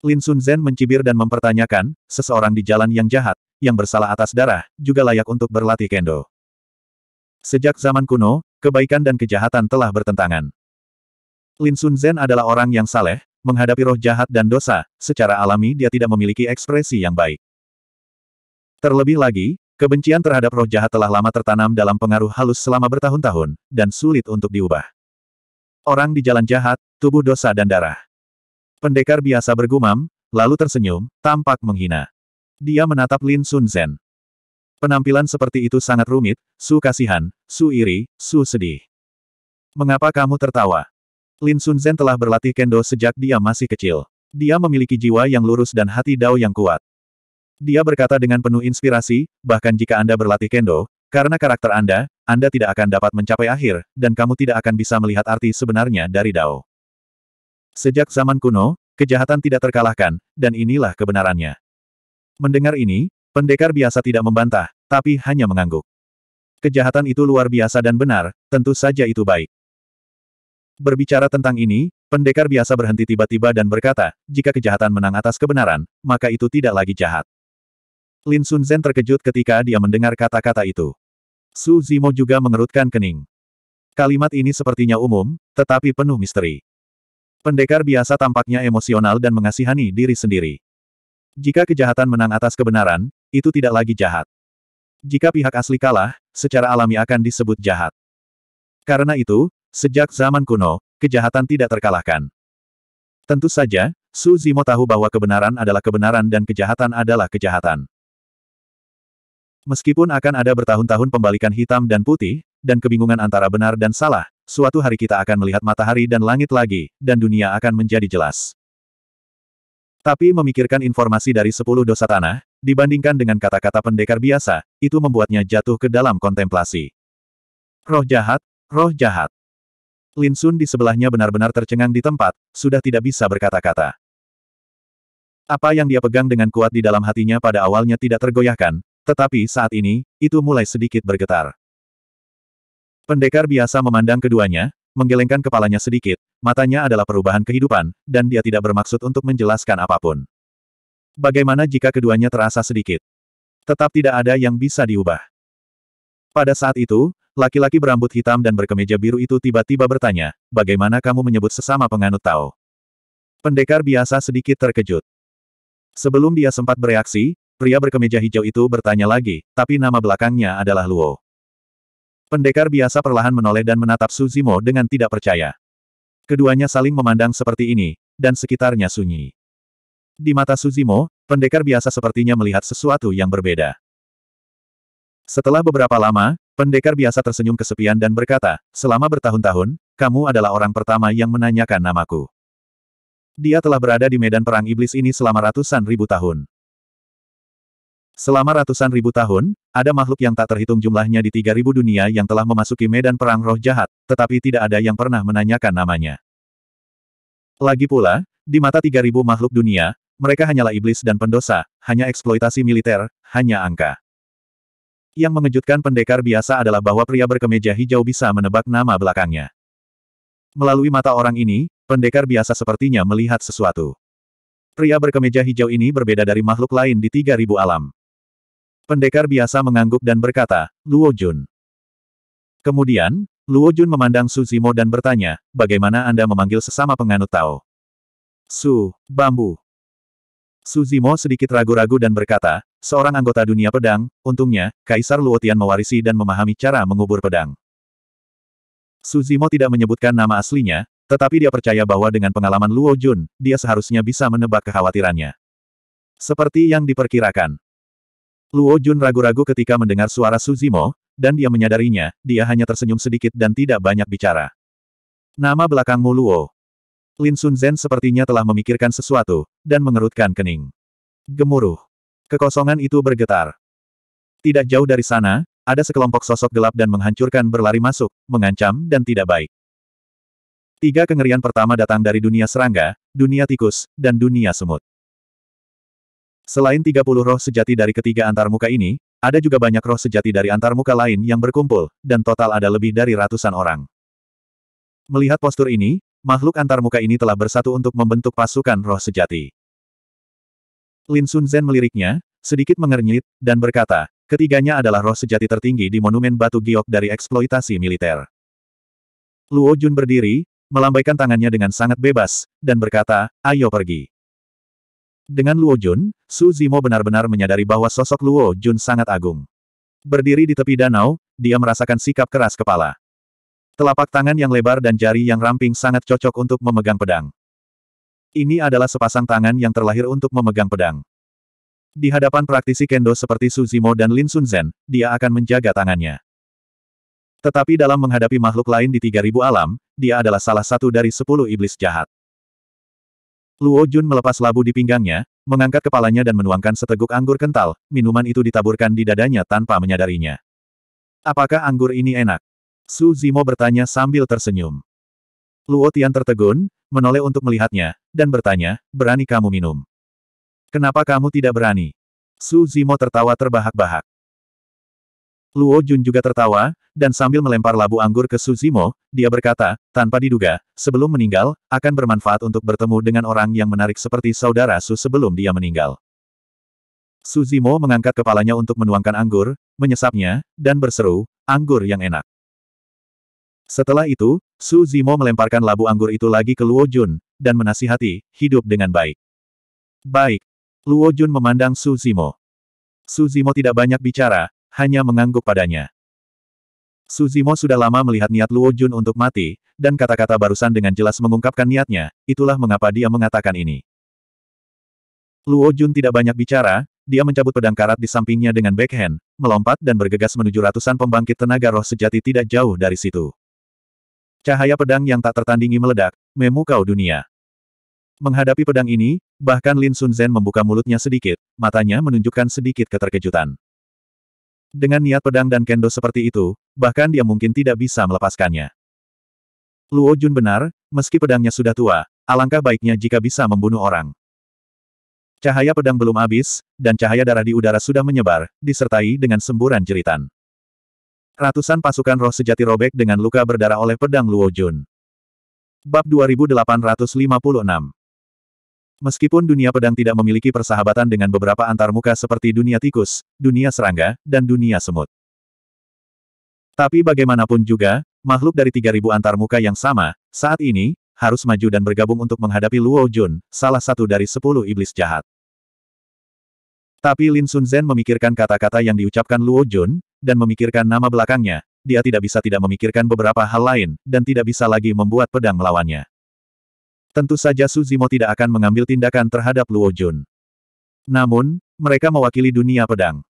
Lin Sun Zhen mencibir dan mempertanyakan, seseorang di jalan yang jahat, yang bersalah atas darah, juga layak untuk berlatih kendo. Sejak zaman kuno, kebaikan dan kejahatan telah bertentangan. Lin Sun Zhen adalah orang yang saleh, menghadapi roh jahat dan dosa, secara alami dia tidak memiliki ekspresi yang baik. Terlebih lagi, kebencian terhadap roh jahat telah lama tertanam dalam pengaruh halus selama bertahun-tahun, dan sulit untuk diubah. Orang di jalan jahat, tubuh dosa dan darah. Pendekar biasa bergumam, lalu tersenyum, tampak menghina. Dia menatap Lin Sun Zen. Penampilan seperti itu sangat rumit, Su kasihan, Su iri, Su sedih. Mengapa kamu tertawa? Lin Sun Zhen telah berlatih kendo sejak dia masih kecil. Dia memiliki jiwa yang lurus dan hati dao yang kuat. Dia berkata dengan penuh inspirasi, bahkan jika Anda berlatih kendo, karena karakter Anda, Anda tidak akan dapat mencapai akhir, dan kamu tidak akan bisa melihat arti sebenarnya dari dao. Sejak zaman kuno, kejahatan tidak terkalahkan, dan inilah kebenarannya. Mendengar ini, pendekar biasa tidak membantah, tapi hanya mengangguk. Kejahatan itu luar biasa dan benar, tentu saja itu baik. Berbicara tentang ini, pendekar biasa berhenti tiba-tiba dan berkata, jika kejahatan menang atas kebenaran, maka itu tidak lagi jahat. Lin Sun Zhen terkejut ketika dia mendengar kata-kata itu. Su Zimo juga mengerutkan kening. Kalimat ini sepertinya umum, tetapi penuh misteri. Pendekar biasa tampaknya emosional dan mengasihani diri sendiri. Jika kejahatan menang atas kebenaran, itu tidak lagi jahat. Jika pihak asli kalah, secara alami akan disebut jahat. Karena itu, Sejak zaman kuno, kejahatan tidak terkalahkan. Tentu saja, Su Zimo tahu bahwa kebenaran adalah kebenaran dan kejahatan adalah kejahatan. Meskipun akan ada bertahun-tahun pembalikan hitam dan putih, dan kebingungan antara benar dan salah, suatu hari kita akan melihat matahari dan langit lagi, dan dunia akan menjadi jelas. Tapi memikirkan informasi dari sepuluh dosa tanah, dibandingkan dengan kata-kata pendekar biasa, itu membuatnya jatuh ke dalam kontemplasi. Roh jahat, roh jahat. Lin Sun di sebelahnya benar-benar tercengang di tempat, sudah tidak bisa berkata-kata. Apa yang dia pegang dengan kuat di dalam hatinya pada awalnya tidak tergoyahkan, tetapi saat ini, itu mulai sedikit bergetar. Pendekar biasa memandang keduanya, menggelengkan kepalanya sedikit, matanya adalah perubahan kehidupan, dan dia tidak bermaksud untuk menjelaskan apapun. Bagaimana jika keduanya terasa sedikit? Tetap tidak ada yang bisa diubah. Pada saat itu, Laki-laki berambut hitam dan berkemeja biru itu tiba-tiba bertanya, bagaimana kamu menyebut sesama penganut Tao? Pendekar biasa sedikit terkejut. Sebelum dia sempat bereaksi, pria berkemeja hijau itu bertanya lagi, tapi nama belakangnya adalah Luo. Pendekar biasa perlahan menoleh dan menatap Suzimo dengan tidak percaya. Keduanya saling memandang seperti ini, dan sekitarnya sunyi. Di mata Suzimo, pendekar biasa sepertinya melihat sesuatu yang berbeda. Setelah beberapa lama, Pendekar biasa tersenyum kesepian dan berkata, selama bertahun-tahun, kamu adalah orang pertama yang menanyakan namaku. Dia telah berada di medan perang iblis ini selama ratusan ribu tahun. Selama ratusan ribu tahun, ada makhluk yang tak terhitung jumlahnya di tiga ribu dunia yang telah memasuki medan perang roh jahat, tetapi tidak ada yang pernah menanyakan namanya. Lagi pula, di mata tiga ribu makhluk dunia, mereka hanyalah iblis dan pendosa, hanya eksploitasi militer, hanya angka. Yang mengejutkan pendekar biasa adalah bahwa pria berkemeja hijau bisa menebak nama belakangnya. Melalui mata orang ini, pendekar biasa sepertinya melihat sesuatu. Pria berkemeja hijau ini berbeda dari makhluk lain di 3000 alam. Pendekar biasa mengangguk dan berkata, Luo Jun. Kemudian, Luo Jun memandang Su Zimo dan bertanya, bagaimana Anda memanggil sesama penganut Tao? Su, bambu. Su Zimo sedikit ragu-ragu dan berkata, Seorang anggota dunia pedang, untungnya, Kaisar Luotian mewarisi dan memahami cara mengubur pedang. Suzimo tidak menyebutkan nama aslinya, tetapi dia percaya bahwa dengan pengalaman Luo Jun, dia seharusnya bisa menebak kekhawatirannya. Seperti yang diperkirakan. Luo Jun ragu-ragu ketika mendengar suara Suzimo, dan dia menyadarinya, dia hanya tersenyum sedikit dan tidak banyak bicara. Nama belakangmu Luo. Lin Sun Zen sepertinya telah memikirkan sesuatu, dan mengerutkan kening. Gemuruh. Kekosongan itu bergetar. Tidak jauh dari sana, ada sekelompok sosok gelap dan menghancurkan berlari masuk, mengancam dan tidak baik. Tiga kengerian pertama datang dari dunia serangga, dunia tikus, dan dunia semut. Selain 30 roh sejati dari ketiga antarmuka ini, ada juga banyak roh sejati dari antarmuka lain yang berkumpul, dan total ada lebih dari ratusan orang. Melihat postur ini, makhluk antarmuka ini telah bersatu untuk membentuk pasukan roh sejati. Lin Sun Zhen meliriknya, sedikit mengernyit, dan berkata, ketiganya adalah roh sejati tertinggi di Monumen Batu Giok dari eksploitasi militer. Luo Jun berdiri, melambaikan tangannya dengan sangat bebas, dan berkata, ayo pergi. Dengan Luo Jun, Su Zimo benar-benar menyadari bahwa sosok Luo Jun sangat agung. Berdiri di tepi danau, dia merasakan sikap keras kepala. Telapak tangan yang lebar dan jari yang ramping sangat cocok untuk memegang pedang. Ini adalah sepasang tangan yang terlahir untuk memegang pedang. Di hadapan praktisi kendo seperti Suzimo dan Lin Sunzen, dia akan menjaga tangannya. Tetapi dalam menghadapi makhluk lain di 3000 alam, dia adalah salah satu dari 10 iblis jahat. Luo Jun melepas labu di pinggangnya, mengangkat kepalanya dan menuangkan seteguk anggur kental, minuman itu ditaburkan di dadanya tanpa menyadarinya. Apakah anggur ini enak? Su Zimo bertanya sambil tersenyum. Luo Tian tertegun, menoleh untuk melihatnya, dan bertanya, berani kamu minum? Kenapa kamu tidak berani? Su Zimo tertawa terbahak-bahak. Luo Jun juga tertawa, dan sambil melempar labu anggur ke Su Zimo, dia berkata, tanpa diduga, sebelum meninggal, akan bermanfaat untuk bertemu dengan orang yang menarik seperti saudara Su sebelum dia meninggal. Su Zimo mengangkat kepalanya untuk menuangkan anggur, menyesapnya, dan berseru, anggur yang enak. Setelah itu, Su Zimo melemparkan labu anggur itu lagi ke Luo Jun, dan menasihati, hidup dengan baik. Baik. Luo Jun memandang Su Zimo. Su Zimo tidak banyak bicara, hanya mengangguk padanya. Su Zimo sudah lama melihat niat Luo Jun untuk mati, dan kata-kata barusan dengan jelas mengungkapkan niatnya, itulah mengapa dia mengatakan ini. Luo Jun tidak banyak bicara, dia mencabut pedang karat di sampingnya dengan backhand, melompat dan bergegas menuju ratusan pembangkit tenaga roh sejati tidak jauh dari situ. Cahaya pedang yang tak tertandingi meledak, memukau dunia. Menghadapi pedang ini, bahkan Lin Sun Zhen membuka mulutnya sedikit, matanya menunjukkan sedikit keterkejutan. Dengan niat pedang dan kendo seperti itu, bahkan dia mungkin tidak bisa melepaskannya. Luo Jun benar, meski pedangnya sudah tua, alangkah baiknya jika bisa membunuh orang. Cahaya pedang belum habis, dan cahaya darah di udara sudah menyebar, disertai dengan semburan jeritan. Ratusan pasukan roh sejati robek dengan luka berdarah oleh pedang Luo Jun. Bab 2856 Meskipun dunia pedang tidak memiliki persahabatan dengan beberapa antarmuka seperti dunia tikus, dunia serangga, dan dunia semut. Tapi bagaimanapun juga, makhluk dari 3000 antarmuka yang sama, saat ini, harus maju dan bergabung untuk menghadapi Luo Jun, salah satu dari 10 iblis jahat. Tapi Lin Sun Zhen memikirkan kata-kata yang diucapkan Luo Jun, dan memikirkan nama belakangnya, dia tidak bisa tidak memikirkan beberapa hal lain, dan tidak bisa lagi membuat pedang melawannya. Tentu saja Suzimo tidak akan mengambil tindakan terhadap Luo Jun. Namun, mereka mewakili dunia pedang.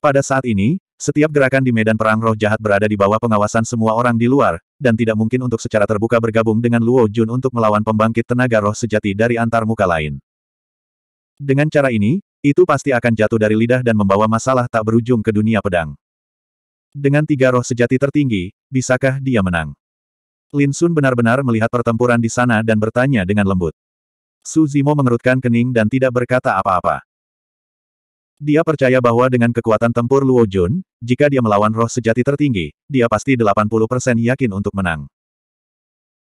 Pada saat ini, setiap gerakan di medan perang roh jahat berada di bawah pengawasan semua orang di luar, dan tidak mungkin untuk secara terbuka bergabung dengan Luo Jun untuk melawan pembangkit tenaga roh sejati dari antar muka lain. Dengan cara ini, itu pasti akan jatuh dari lidah dan membawa masalah tak berujung ke dunia pedang. Dengan tiga roh sejati tertinggi, bisakah dia menang? Lin Sun benar-benar melihat pertempuran di sana dan bertanya dengan lembut. Su Zimo mengerutkan kening dan tidak berkata apa-apa. Dia percaya bahwa dengan kekuatan tempur Luo Jun, jika dia melawan roh sejati tertinggi, dia pasti 80% yakin untuk menang.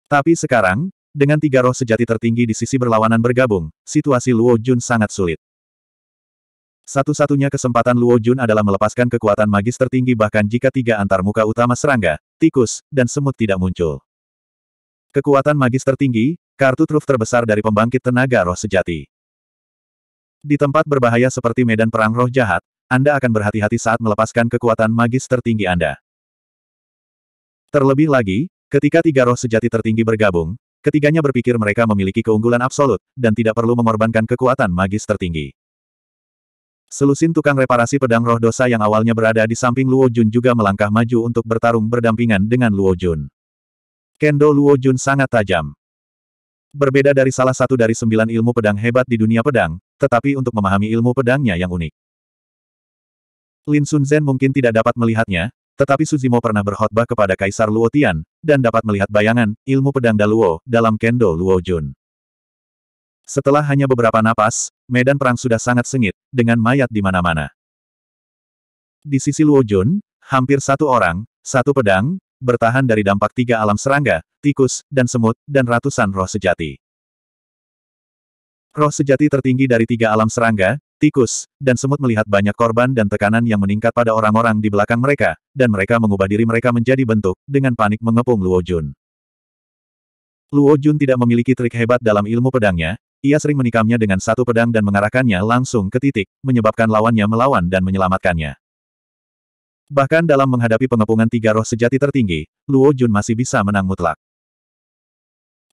Tapi sekarang, dengan tiga roh sejati tertinggi di sisi berlawanan bergabung, situasi Luo Jun sangat sulit. Satu-satunya kesempatan Luo Jun adalah melepaskan kekuatan magis tertinggi bahkan jika tiga antar muka utama serangga, tikus, dan semut tidak muncul. Kekuatan magis tertinggi, kartu truf terbesar dari pembangkit tenaga roh sejati. Di tempat berbahaya seperti medan perang roh jahat, Anda akan berhati-hati saat melepaskan kekuatan magis tertinggi Anda. Terlebih lagi, ketika tiga roh sejati tertinggi bergabung, ketiganya berpikir mereka memiliki keunggulan absolut, dan tidak perlu mengorbankan kekuatan magis tertinggi. Selusin tukang reparasi pedang roh dosa yang awalnya berada di samping Luo Jun juga melangkah maju untuk bertarung berdampingan dengan Luo Jun. Kendo Luo Jun sangat tajam. Berbeda dari salah satu dari sembilan ilmu pedang hebat di dunia pedang, tetapi untuk memahami ilmu pedangnya yang unik. Lin Sun Zen mungkin tidak dapat melihatnya, tetapi Suzimo pernah berkhotbah kepada Kaisar Luo Tian, dan dapat melihat bayangan, ilmu pedang Daluo, dalam Kendo Luo Jun. Setelah hanya beberapa napas, medan perang sudah sangat sengit, dengan mayat di mana-mana. Di sisi Luo Jun, hampir satu orang, satu pedang, bertahan dari dampak tiga alam serangga, tikus, dan semut, dan ratusan roh sejati. Roh sejati tertinggi dari tiga alam serangga, tikus, dan semut melihat banyak korban dan tekanan yang meningkat pada orang-orang di belakang mereka, dan mereka mengubah diri mereka menjadi bentuk, dengan panik mengepung Luo Jun. Luo Jun tidak memiliki trik hebat dalam ilmu pedangnya, ia sering menikamnya dengan satu pedang dan mengarahkannya langsung ke titik, menyebabkan lawannya melawan dan menyelamatkannya. Bahkan dalam menghadapi pengepungan tiga roh sejati tertinggi, Luo Jun masih bisa menang mutlak.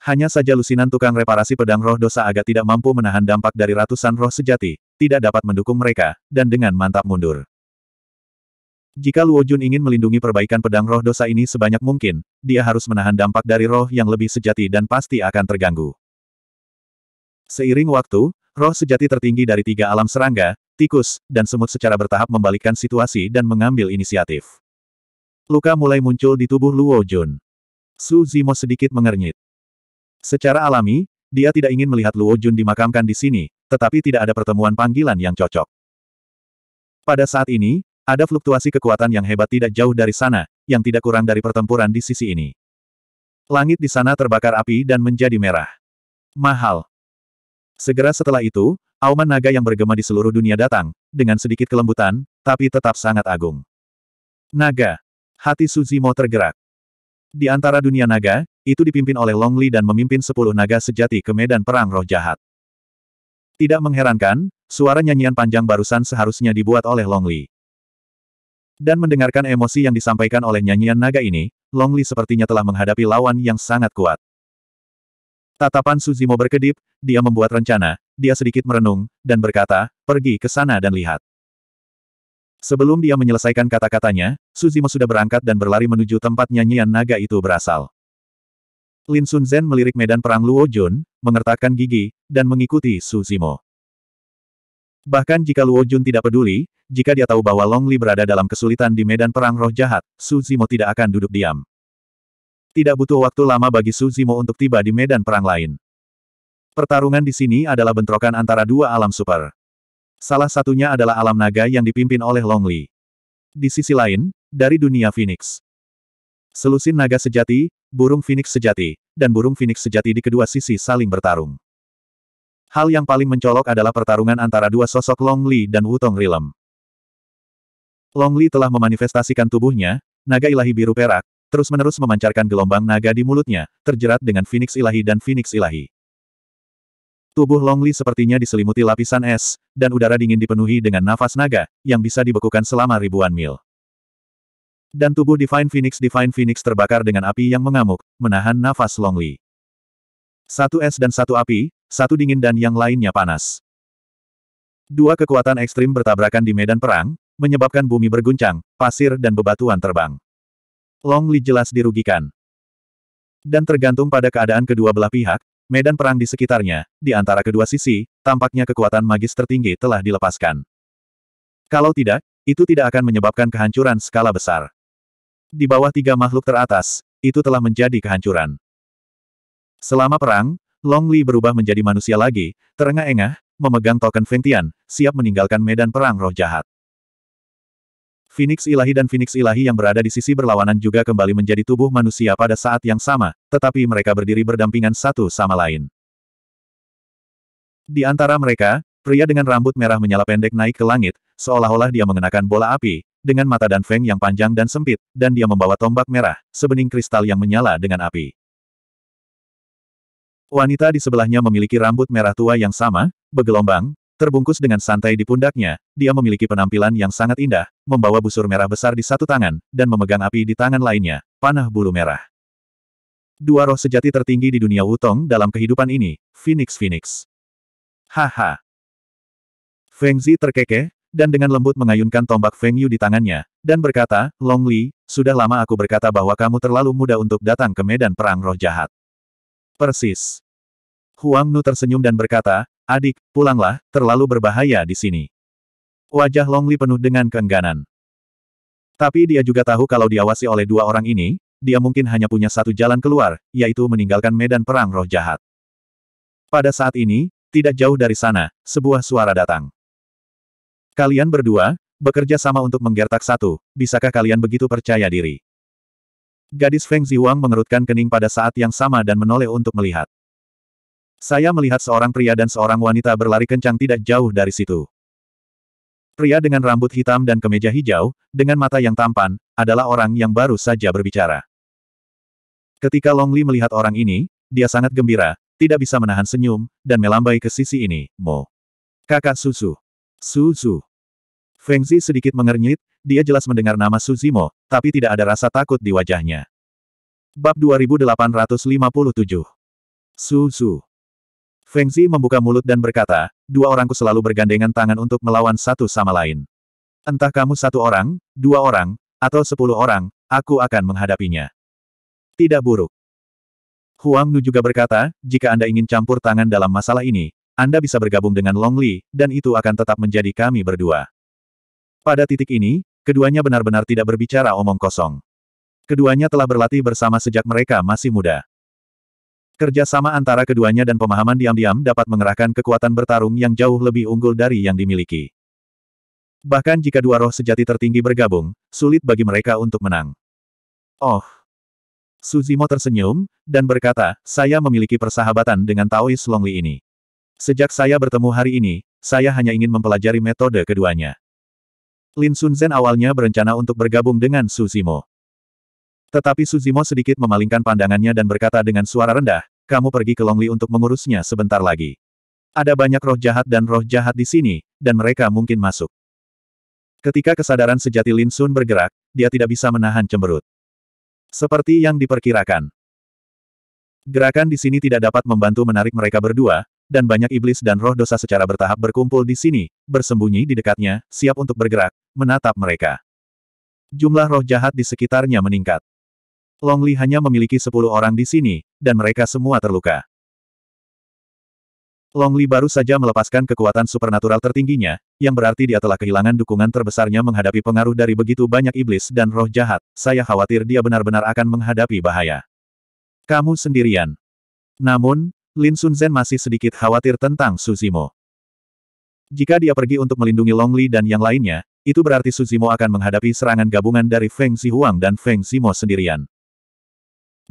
Hanya saja lusinan tukang reparasi pedang roh dosa agak tidak mampu menahan dampak dari ratusan roh sejati, tidak dapat mendukung mereka, dan dengan mantap mundur. Jika Luo Jun ingin melindungi perbaikan pedang roh dosa ini sebanyak mungkin, dia harus menahan dampak dari roh yang lebih sejati dan pasti akan terganggu. Seiring waktu, roh sejati tertinggi dari tiga alam serangga, tikus, dan semut secara bertahap membalikkan situasi dan mengambil inisiatif. Luka mulai muncul di tubuh Luo Jun. Su Zimo sedikit mengernyit. Secara alami, dia tidak ingin melihat Luo Jun dimakamkan di sini, tetapi tidak ada pertemuan panggilan yang cocok. Pada saat ini, ada fluktuasi kekuatan yang hebat tidak jauh dari sana, yang tidak kurang dari pertempuran di sisi ini. Langit di sana terbakar api dan menjadi merah. Mahal. Segera setelah itu, auman naga yang bergema di seluruh dunia datang, dengan sedikit kelembutan, tapi tetap sangat agung. Naga. Hati Suzimo tergerak. Di antara dunia naga, itu dipimpin oleh Long Li dan memimpin sepuluh naga sejati ke medan perang roh jahat. Tidak mengherankan, suara nyanyian panjang barusan seharusnya dibuat oleh Long Li. Dan mendengarkan emosi yang disampaikan oleh nyanyian naga ini, Long Li sepertinya telah menghadapi lawan yang sangat kuat. Tatapan Suzimo berkedip, dia membuat rencana, dia sedikit merenung, dan berkata, pergi ke sana dan lihat. Sebelum dia menyelesaikan kata-katanya, Suzimo sudah berangkat dan berlari menuju tempat nyanyian naga itu berasal. Lin Sun Zhen melirik medan perang Luo Jun, mengertakkan gigi, dan mengikuti Suzimo. Bahkan jika Luo Jun tidak peduli, jika dia tahu bahwa Long Li berada dalam kesulitan di medan perang roh jahat, Suzimo tidak akan duduk diam. Tidak butuh waktu lama bagi Suzimo untuk tiba di medan perang lain. Pertarungan di sini adalah bentrokan antara dua alam super. Salah satunya adalah alam naga yang dipimpin oleh Long Li. Di sisi lain, dari dunia Phoenix. Selusin naga sejati, burung Phoenix sejati, dan burung Phoenix sejati di kedua sisi saling bertarung. Hal yang paling mencolok adalah pertarungan antara dua sosok Long Li dan Wutong Rilem. Long Li telah memanifestasikan tubuhnya, naga ilahi biru perak, terus-menerus memancarkan gelombang naga di mulutnya, terjerat dengan Phoenix Ilahi dan Phoenix Ilahi. Tubuh Longli sepertinya diselimuti lapisan es, dan udara dingin dipenuhi dengan nafas naga, yang bisa dibekukan selama ribuan mil. Dan tubuh Divine Phoenix Divine Phoenix terbakar dengan api yang mengamuk, menahan nafas Longli. Satu es dan satu api, satu dingin dan yang lainnya panas. Dua kekuatan ekstrim bertabrakan di medan perang, menyebabkan bumi berguncang, pasir dan bebatuan terbang. Long Li jelas dirugikan. Dan tergantung pada keadaan kedua belah pihak, medan perang di sekitarnya, di antara kedua sisi, tampaknya kekuatan magis tertinggi telah dilepaskan. Kalau tidak, itu tidak akan menyebabkan kehancuran skala besar. Di bawah tiga makhluk teratas, itu telah menjadi kehancuran. Selama perang, Long Li berubah menjadi manusia lagi, terengah-engah, memegang token Fengtian, siap meninggalkan medan perang roh jahat. Phoenix ilahi dan Phoenix ilahi yang berada di sisi berlawanan juga kembali menjadi tubuh manusia pada saat yang sama, tetapi mereka berdiri berdampingan satu sama lain. Di antara mereka, pria dengan rambut merah menyala pendek naik ke langit, seolah-olah dia mengenakan bola api, dengan mata dan feng yang panjang dan sempit, dan dia membawa tombak merah, sebening kristal yang menyala dengan api. Wanita di sebelahnya memiliki rambut merah tua yang sama, bergelombang, Terbungkus dengan santai di pundaknya, dia memiliki penampilan yang sangat indah, membawa busur merah besar di satu tangan, dan memegang api di tangan lainnya, panah bulu merah. Dua roh sejati tertinggi di dunia Wutong dalam kehidupan ini, Phoenix Phoenix. Haha. Feng Zi terkekeh, dan dengan lembut mengayunkan tombak Feng Yu di tangannya, dan berkata, Long Li, sudah lama aku berkata bahwa kamu terlalu muda untuk datang ke medan perang roh jahat. Persis. Huang Nu tersenyum dan berkata, Adik, pulanglah, terlalu berbahaya di sini. Wajah Longli penuh dengan keengganan. Tapi dia juga tahu kalau diawasi oleh dua orang ini, dia mungkin hanya punya satu jalan keluar, yaitu meninggalkan medan perang roh jahat. Pada saat ini, tidak jauh dari sana, sebuah suara datang. Kalian berdua, bekerja sama untuk menggertak satu, bisakah kalian begitu percaya diri? Gadis Feng Ziwang mengerutkan kening pada saat yang sama dan menoleh untuk melihat. Saya melihat seorang pria dan seorang wanita berlari kencang tidak jauh dari situ. Pria dengan rambut hitam dan kemeja hijau, dengan mata yang tampan, adalah orang yang baru saja berbicara. Ketika Long Li melihat orang ini, dia sangat gembira, tidak bisa menahan senyum, dan melambai ke sisi ini, Mo. Kakak Susu. Susu. Feng Zi sedikit mengernyit, dia jelas mendengar nama Suzimo, tapi tidak ada rasa takut di wajahnya. Bab 2857 Susu Feng Zi membuka mulut dan berkata, dua orangku selalu bergandengan tangan untuk melawan satu sama lain. Entah kamu satu orang, dua orang, atau sepuluh orang, aku akan menghadapinya. Tidak buruk. Huang Nu juga berkata, jika Anda ingin campur tangan dalam masalah ini, Anda bisa bergabung dengan Long Li, dan itu akan tetap menjadi kami berdua. Pada titik ini, keduanya benar-benar tidak berbicara omong kosong. Keduanya telah berlatih bersama sejak mereka masih muda. Kerjasama antara keduanya dan pemahaman diam-diam dapat mengerahkan kekuatan bertarung yang jauh lebih unggul dari yang dimiliki. Bahkan jika dua roh sejati tertinggi bergabung, sulit bagi mereka untuk menang. Oh! Suzimo tersenyum, dan berkata, saya memiliki persahabatan dengan Taois Longli ini. Sejak saya bertemu hari ini, saya hanya ingin mempelajari metode keduanya. Lin Sunzen awalnya berencana untuk bergabung dengan Suzimo. Tetapi Suzimo sedikit memalingkan pandangannya dan berkata dengan suara rendah, kamu pergi ke Longli untuk mengurusnya sebentar lagi. Ada banyak roh jahat dan roh jahat di sini, dan mereka mungkin masuk. Ketika kesadaran sejati Lin Sun bergerak, dia tidak bisa menahan cemberut. Seperti yang diperkirakan. Gerakan di sini tidak dapat membantu menarik mereka berdua, dan banyak iblis dan roh dosa secara bertahap berkumpul di sini, bersembunyi di dekatnya, siap untuk bergerak, menatap mereka. Jumlah roh jahat di sekitarnya meningkat. Longli hanya memiliki sepuluh orang di sini, dan mereka semua terluka. Longli baru saja melepaskan kekuatan supernatural tertingginya, yang berarti dia telah kehilangan dukungan terbesarnya menghadapi pengaruh dari begitu banyak iblis dan roh jahat, saya khawatir dia benar-benar akan menghadapi bahaya. Kamu sendirian. Namun, Lin Sun Zen masih sedikit khawatir tentang Suzimo. Jika dia pergi untuk melindungi Longli dan yang lainnya, itu berarti Suzimo akan menghadapi serangan gabungan dari Feng Zihuang dan Feng Zimo sendirian.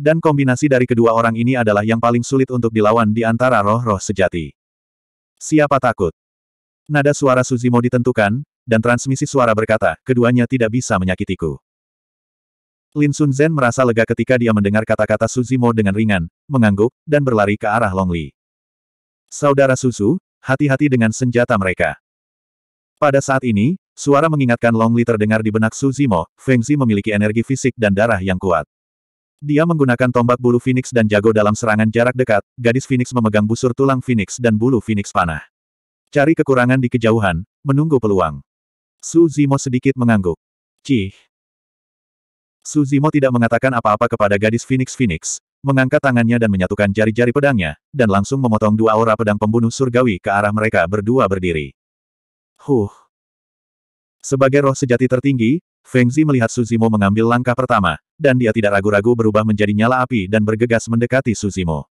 Dan kombinasi dari kedua orang ini adalah yang paling sulit untuk dilawan di antara roh-roh sejati. Siapa takut? Nada suara Suzimo ditentukan, dan transmisi suara berkata, keduanya tidak bisa menyakitiku. Lin Sun Zen merasa lega ketika dia mendengar kata-kata Suzimo dengan ringan, mengangguk, dan berlari ke arah Longli. Saudara Suzu, hati-hati dengan senjata mereka. Pada saat ini, suara mengingatkan Longli terdengar di benak Suzimo, Feng Zi memiliki energi fisik dan darah yang kuat. Dia menggunakan tombak bulu Phoenix dan jago dalam serangan jarak dekat, gadis Phoenix memegang busur tulang Phoenix dan bulu Phoenix panah. Cari kekurangan di kejauhan, menunggu peluang. Su Zimo sedikit mengangguk. Cih. Su Zimo tidak mengatakan apa-apa kepada gadis Phoenix Phoenix, mengangkat tangannya dan menyatukan jari-jari pedangnya, dan langsung memotong dua aura pedang pembunuh surgawi ke arah mereka berdua berdiri. Huh. Sebagai roh sejati tertinggi, Feng Zi melihat Suzimo mengambil langkah pertama, dan dia tidak ragu-ragu berubah menjadi nyala api dan bergegas mendekati Suzimo.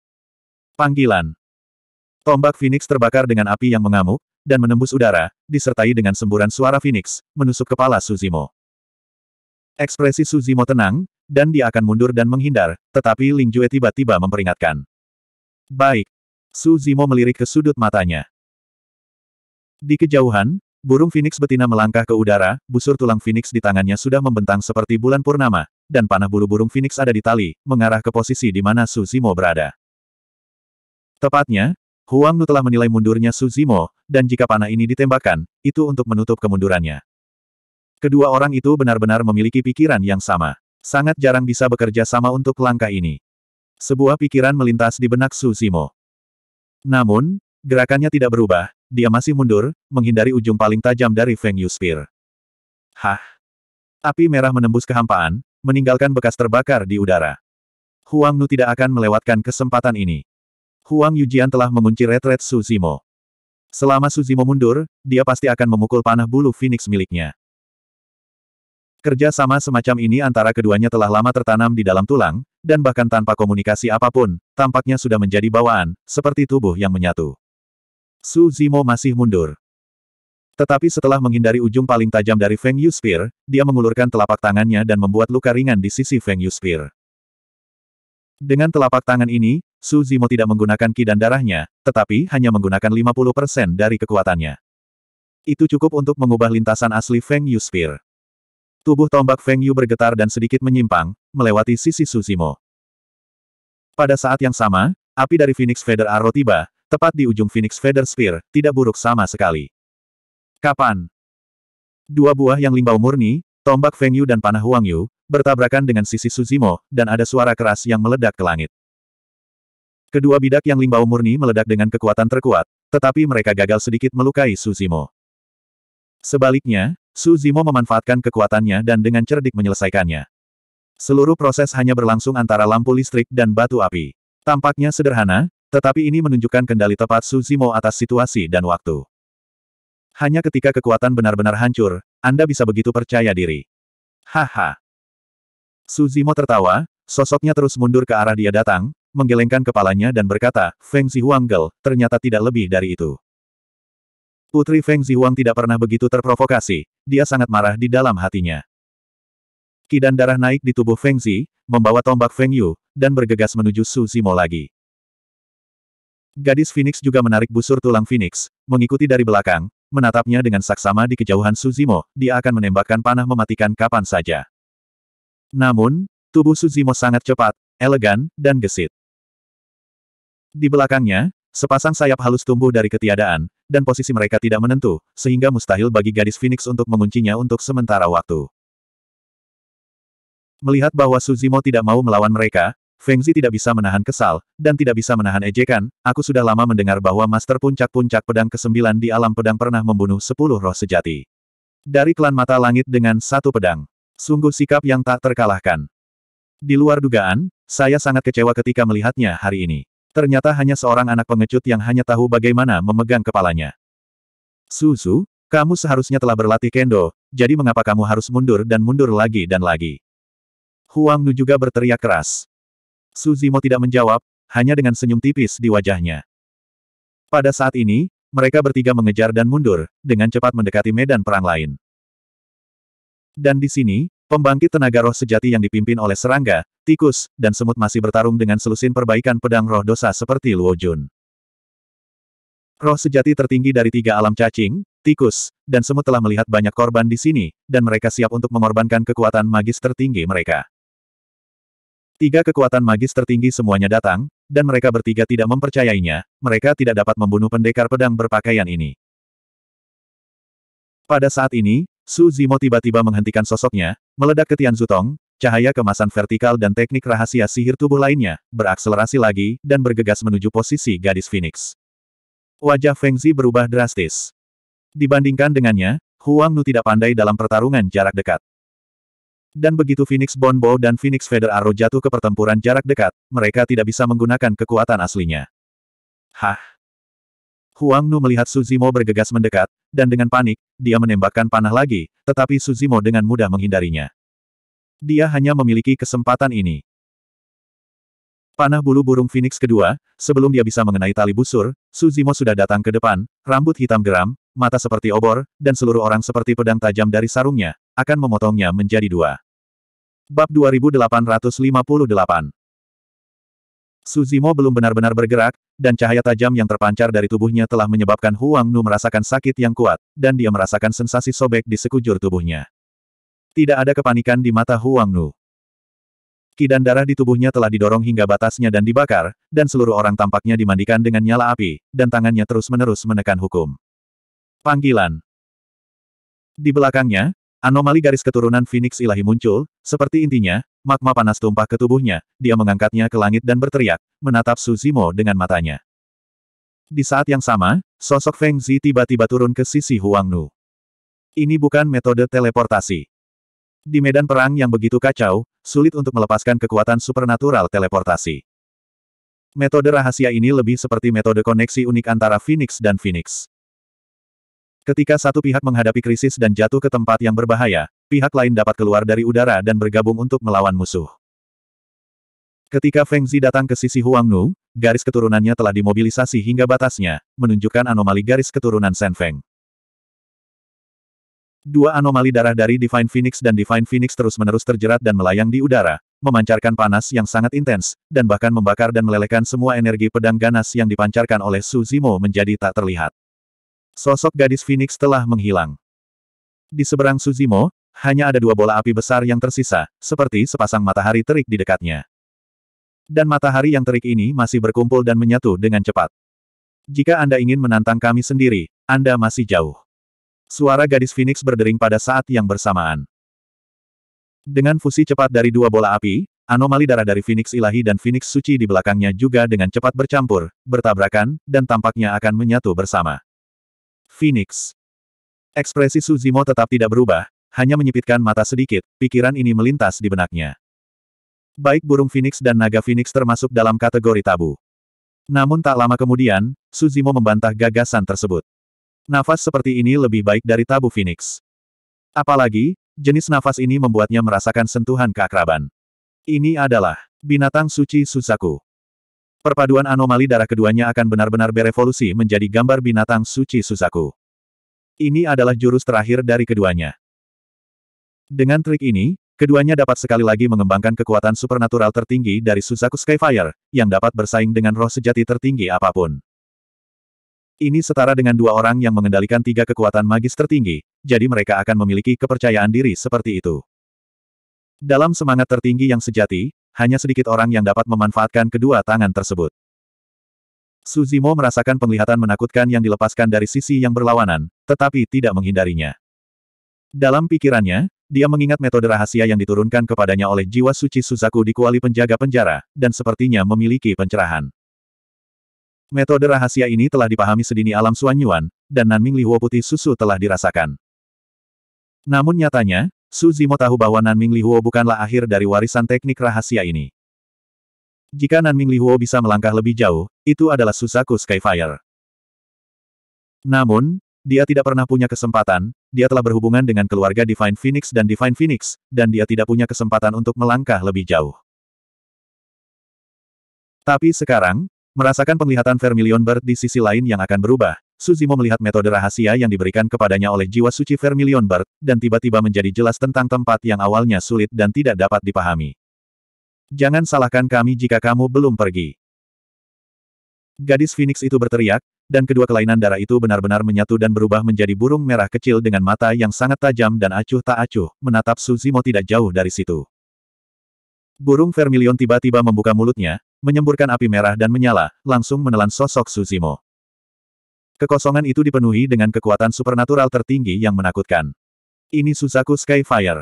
Panggilan. Tombak Phoenix terbakar dengan api yang mengamuk, dan menembus udara, disertai dengan semburan suara Phoenix, menusuk kepala Suzimo. Ekspresi Suzimo tenang, dan dia akan mundur dan menghindar, tetapi Ling Jue tiba-tiba memperingatkan. Baik. Suzimo melirik ke sudut matanya. Di kejauhan, burung Phoenix betina melangkah ke udara, busur tulang Phoenix di tangannya sudah membentang seperti bulan purnama, dan panah bulu burung Phoenix ada di tali, mengarah ke posisi di mana Suzimo berada. Tepatnya, Huang Nu telah menilai mundurnya Suzimo, dan jika panah ini ditembakkan, itu untuk menutup kemundurannya. Kedua orang itu benar-benar memiliki pikiran yang sama. Sangat jarang bisa bekerja sama untuk langkah ini. Sebuah pikiran melintas di benak Suzimo. Namun, gerakannya tidak berubah, dia masih mundur, menghindari ujung paling tajam dari Feng Yu Spear. Hah? Api merah menembus kehampaan, meninggalkan bekas terbakar di udara. Huang Nu tidak akan melewatkan kesempatan ini. Huang Yujian telah mengunci retret Su Zimo. Selama Su Zimo mundur, dia pasti akan memukul panah bulu Phoenix miliknya. Kerja sama semacam ini antara keduanya telah lama tertanam di dalam tulang, dan bahkan tanpa komunikasi apapun, tampaknya sudah menjadi bawaan, seperti tubuh yang menyatu. Su Zimo masih mundur. Tetapi setelah menghindari ujung paling tajam dari Feng Yu Spear, dia mengulurkan telapak tangannya dan membuat luka ringan di sisi Feng Yu Spear. Dengan telapak tangan ini, Su Zimo tidak menggunakan ki dan darahnya, tetapi hanya menggunakan 50% dari kekuatannya. Itu cukup untuk mengubah lintasan asli Feng Yu Spear. Tubuh tombak Feng Yu bergetar dan sedikit menyimpang, melewati sisi Su Zimo. Pada saat yang sama, api dari Phoenix Feather Arrow tiba, tepat di ujung Phoenix Feather Spear, tidak buruk sama sekali. Kapan? Dua buah yang limbau murni, tombak Feng Yu dan panah Huang Yu, bertabrakan dengan sisi Suzimo, dan ada suara keras yang meledak ke langit. Kedua bidak yang limbau murni meledak dengan kekuatan terkuat, tetapi mereka gagal sedikit melukai Suzimo. Sebaliknya, Suzimo memanfaatkan kekuatannya dan dengan cerdik menyelesaikannya. Seluruh proses hanya berlangsung antara lampu listrik dan batu api. Tampaknya sederhana, tetapi ini menunjukkan kendali tepat Suzimo atas situasi dan waktu. Hanya ketika kekuatan benar-benar hancur, Anda bisa begitu percaya diri. Haha. Suzimo tertawa, sosoknya terus mundur ke arah dia datang, menggelengkan kepalanya dan berkata, Feng Zihuanggel, ternyata tidak lebih dari itu. Putri Feng Zihuang tidak pernah begitu terprovokasi, dia sangat marah di dalam hatinya. Kidan darah naik di tubuh Feng Zi, membawa tombak Feng Yu, dan bergegas menuju Suzimo lagi. Gadis Phoenix juga menarik busur tulang Phoenix, mengikuti dari belakang, menatapnya dengan saksama di kejauhan Suzimo, dia akan menembakkan panah mematikan kapan saja. Namun, tubuh Suzimo sangat cepat, elegan, dan gesit. Di belakangnya, sepasang sayap halus tumbuh dari ketiadaan, dan posisi mereka tidak menentu, sehingga mustahil bagi gadis Phoenix untuk menguncinya untuk sementara waktu. Melihat bahwa Suzimo tidak mau melawan mereka, Feng Zi tidak bisa menahan kesal, dan tidak bisa menahan ejekan, aku sudah lama mendengar bahwa Master Puncak-Puncak Pedang ke-9 di alam pedang pernah membunuh sepuluh roh sejati. Dari klan mata langit dengan satu pedang. Sungguh sikap yang tak terkalahkan. Di luar dugaan, saya sangat kecewa ketika melihatnya hari ini. Ternyata hanya seorang anak pengecut yang hanya tahu bagaimana memegang kepalanya. Suzu, kamu seharusnya telah berlatih kendo, jadi mengapa kamu harus mundur dan mundur lagi dan lagi? Huang Nu juga berteriak keras. Suzimo tidak menjawab, hanya dengan senyum tipis di wajahnya. Pada saat ini, mereka bertiga mengejar dan mundur, dengan cepat mendekati medan perang lain. Dan di sini, pembangkit tenaga roh sejati yang dipimpin oleh serangga, tikus, dan semut masih bertarung dengan selusin perbaikan pedang roh dosa seperti Luo Jun. Roh sejati tertinggi dari tiga alam cacing, tikus, dan semut telah melihat banyak korban di sini, dan mereka siap untuk mengorbankan kekuatan magis tertinggi mereka. Tiga kekuatan magis tertinggi semuanya datang, dan mereka bertiga tidak mempercayainya, mereka tidak dapat membunuh pendekar pedang berpakaian ini. Pada saat ini, Su Zimo tiba-tiba menghentikan sosoknya, meledak ke Tian Zutong, cahaya kemasan vertikal dan teknik rahasia sihir tubuh lainnya, berakselerasi lagi, dan bergegas menuju posisi gadis Phoenix. Wajah Feng Zi berubah drastis. Dibandingkan dengannya, Huang Nu tidak pandai dalam pertarungan jarak dekat. Dan begitu Phoenix Bonbow dan Phoenix Feather Arrow jatuh ke pertempuran jarak dekat, mereka tidak bisa menggunakan kekuatan aslinya. Hah? Huang Nu melihat Suzimo bergegas mendekat, dan dengan panik, dia menembakkan panah lagi, tetapi Suzimo dengan mudah menghindarinya. Dia hanya memiliki kesempatan ini. Panah bulu burung Phoenix kedua, sebelum dia bisa mengenai tali busur, Suzimo sudah datang ke depan, rambut hitam geram, mata seperti obor, dan seluruh orang seperti pedang tajam dari sarungnya, akan memotongnya menjadi dua. Bab 2858 Suzimo belum benar-benar bergerak, dan cahaya tajam yang terpancar dari tubuhnya telah menyebabkan Huang Nu merasakan sakit yang kuat, dan dia merasakan sensasi sobek di sekujur tubuhnya. Tidak ada kepanikan di mata Huang Nu. Kidan darah di tubuhnya telah didorong hingga batasnya dan dibakar, dan seluruh orang tampaknya dimandikan dengan nyala api, dan tangannya terus-menerus menekan hukum. Panggilan, di belakangnya, Anomali garis keturunan Phoenix ilahi muncul, seperti intinya, magma panas tumpah ke tubuhnya, dia mengangkatnya ke langit dan berteriak, menatap Suzimo dengan matanya. Di saat yang sama, sosok Feng Zi tiba-tiba turun ke sisi Huang Nu. Ini bukan metode teleportasi. Di medan perang yang begitu kacau, sulit untuk melepaskan kekuatan supernatural teleportasi. Metode rahasia ini lebih seperti metode koneksi unik antara Phoenix dan Phoenix. Ketika satu pihak menghadapi krisis dan jatuh ke tempat yang berbahaya, pihak lain dapat keluar dari udara dan bergabung untuk melawan musuh. Ketika Feng Zi datang ke sisi Huang Nu, garis keturunannya telah dimobilisasi hingga batasnya, menunjukkan anomali garis keturunan Shen Feng. Dua anomali darah dari Divine Phoenix dan Divine Phoenix terus-menerus terjerat dan melayang di udara, memancarkan panas yang sangat intens, dan bahkan membakar dan melelehkan semua energi pedang ganas yang dipancarkan oleh Su Zimo menjadi tak terlihat sosok gadis Phoenix telah menghilang. Di seberang Suzimo, hanya ada dua bola api besar yang tersisa, seperti sepasang matahari terik di dekatnya. Dan matahari yang terik ini masih berkumpul dan menyatu dengan cepat. Jika Anda ingin menantang kami sendiri, Anda masih jauh. Suara gadis Phoenix berdering pada saat yang bersamaan. Dengan fusi cepat dari dua bola api, anomali darah dari Phoenix Ilahi dan Phoenix Suci di belakangnya juga dengan cepat bercampur, bertabrakan, dan tampaknya akan menyatu bersama. Phoenix. Ekspresi Suzimo tetap tidak berubah, hanya menyipitkan mata sedikit, pikiran ini melintas di benaknya. Baik burung Phoenix dan naga Phoenix termasuk dalam kategori tabu. Namun tak lama kemudian, Suzimo membantah gagasan tersebut. Nafas seperti ini lebih baik dari tabu Phoenix. Apalagi, jenis nafas ini membuatnya merasakan sentuhan keakraban. Ini adalah binatang suci Suzaku. Perpaduan anomali darah keduanya akan benar-benar berevolusi menjadi gambar binatang suci Suzaku. Ini adalah jurus terakhir dari keduanya. Dengan trik ini, keduanya dapat sekali lagi mengembangkan kekuatan supernatural tertinggi dari Suzaku Skyfire, yang dapat bersaing dengan roh sejati tertinggi apapun. Ini setara dengan dua orang yang mengendalikan tiga kekuatan magis tertinggi, jadi mereka akan memiliki kepercayaan diri seperti itu. Dalam semangat tertinggi yang sejati, hanya sedikit orang yang dapat memanfaatkan kedua tangan tersebut. Suzimo merasakan penglihatan menakutkan yang dilepaskan dari sisi yang berlawanan, tetapi tidak menghindarinya. Dalam pikirannya, dia mengingat metode rahasia yang diturunkan kepadanya oleh jiwa suci Suzaku di kuali penjaga penjara, dan sepertinya memiliki pencerahan. Metode rahasia ini telah dipahami sedini alam Suanyuan, dan Nanming Lihuo putih susu telah dirasakan. Namun nyatanya, Su Zimo tahu bahwa Nanming Lihuo bukanlah akhir dari warisan teknik rahasia ini. Jika Nanming Lihuo bisa melangkah lebih jauh, itu adalah Susaku Skyfire. Namun, dia tidak pernah punya kesempatan, dia telah berhubungan dengan keluarga Divine Phoenix dan Divine Phoenix, dan dia tidak punya kesempatan untuk melangkah lebih jauh. Tapi sekarang, merasakan penglihatan Vermilion Bird di sisi lain yang akan berubah, Suzimo melihat metode rahasia yang diberikan kepadanya oleh jiwa suci Vermilion Bird dan tiba-tiba menjadi jelas tentang tempat yang awalnya sulit dan tidak dapat dipahami. Jangan salahkan kami jika kamu belum pergi. Gadis Phoenix itu berteriak, dan kedua kelainan darah itu benar-benar menyatu dan berubah menjadi burung merah kecil dengan mata yang sangat tajam dan acuh tak acuh, menatap Suzimo tidak jauh dari situ. Burung Vermilion tiba-tiba membuka mulutnya, menyemburkan api merah dan menyala, langsung menelan sosok Suzimo. Kekosongan itu dipenuhi dengan kekuatan supernatural tertinggi yang menakutkan. Ini Suzaku Skyfire.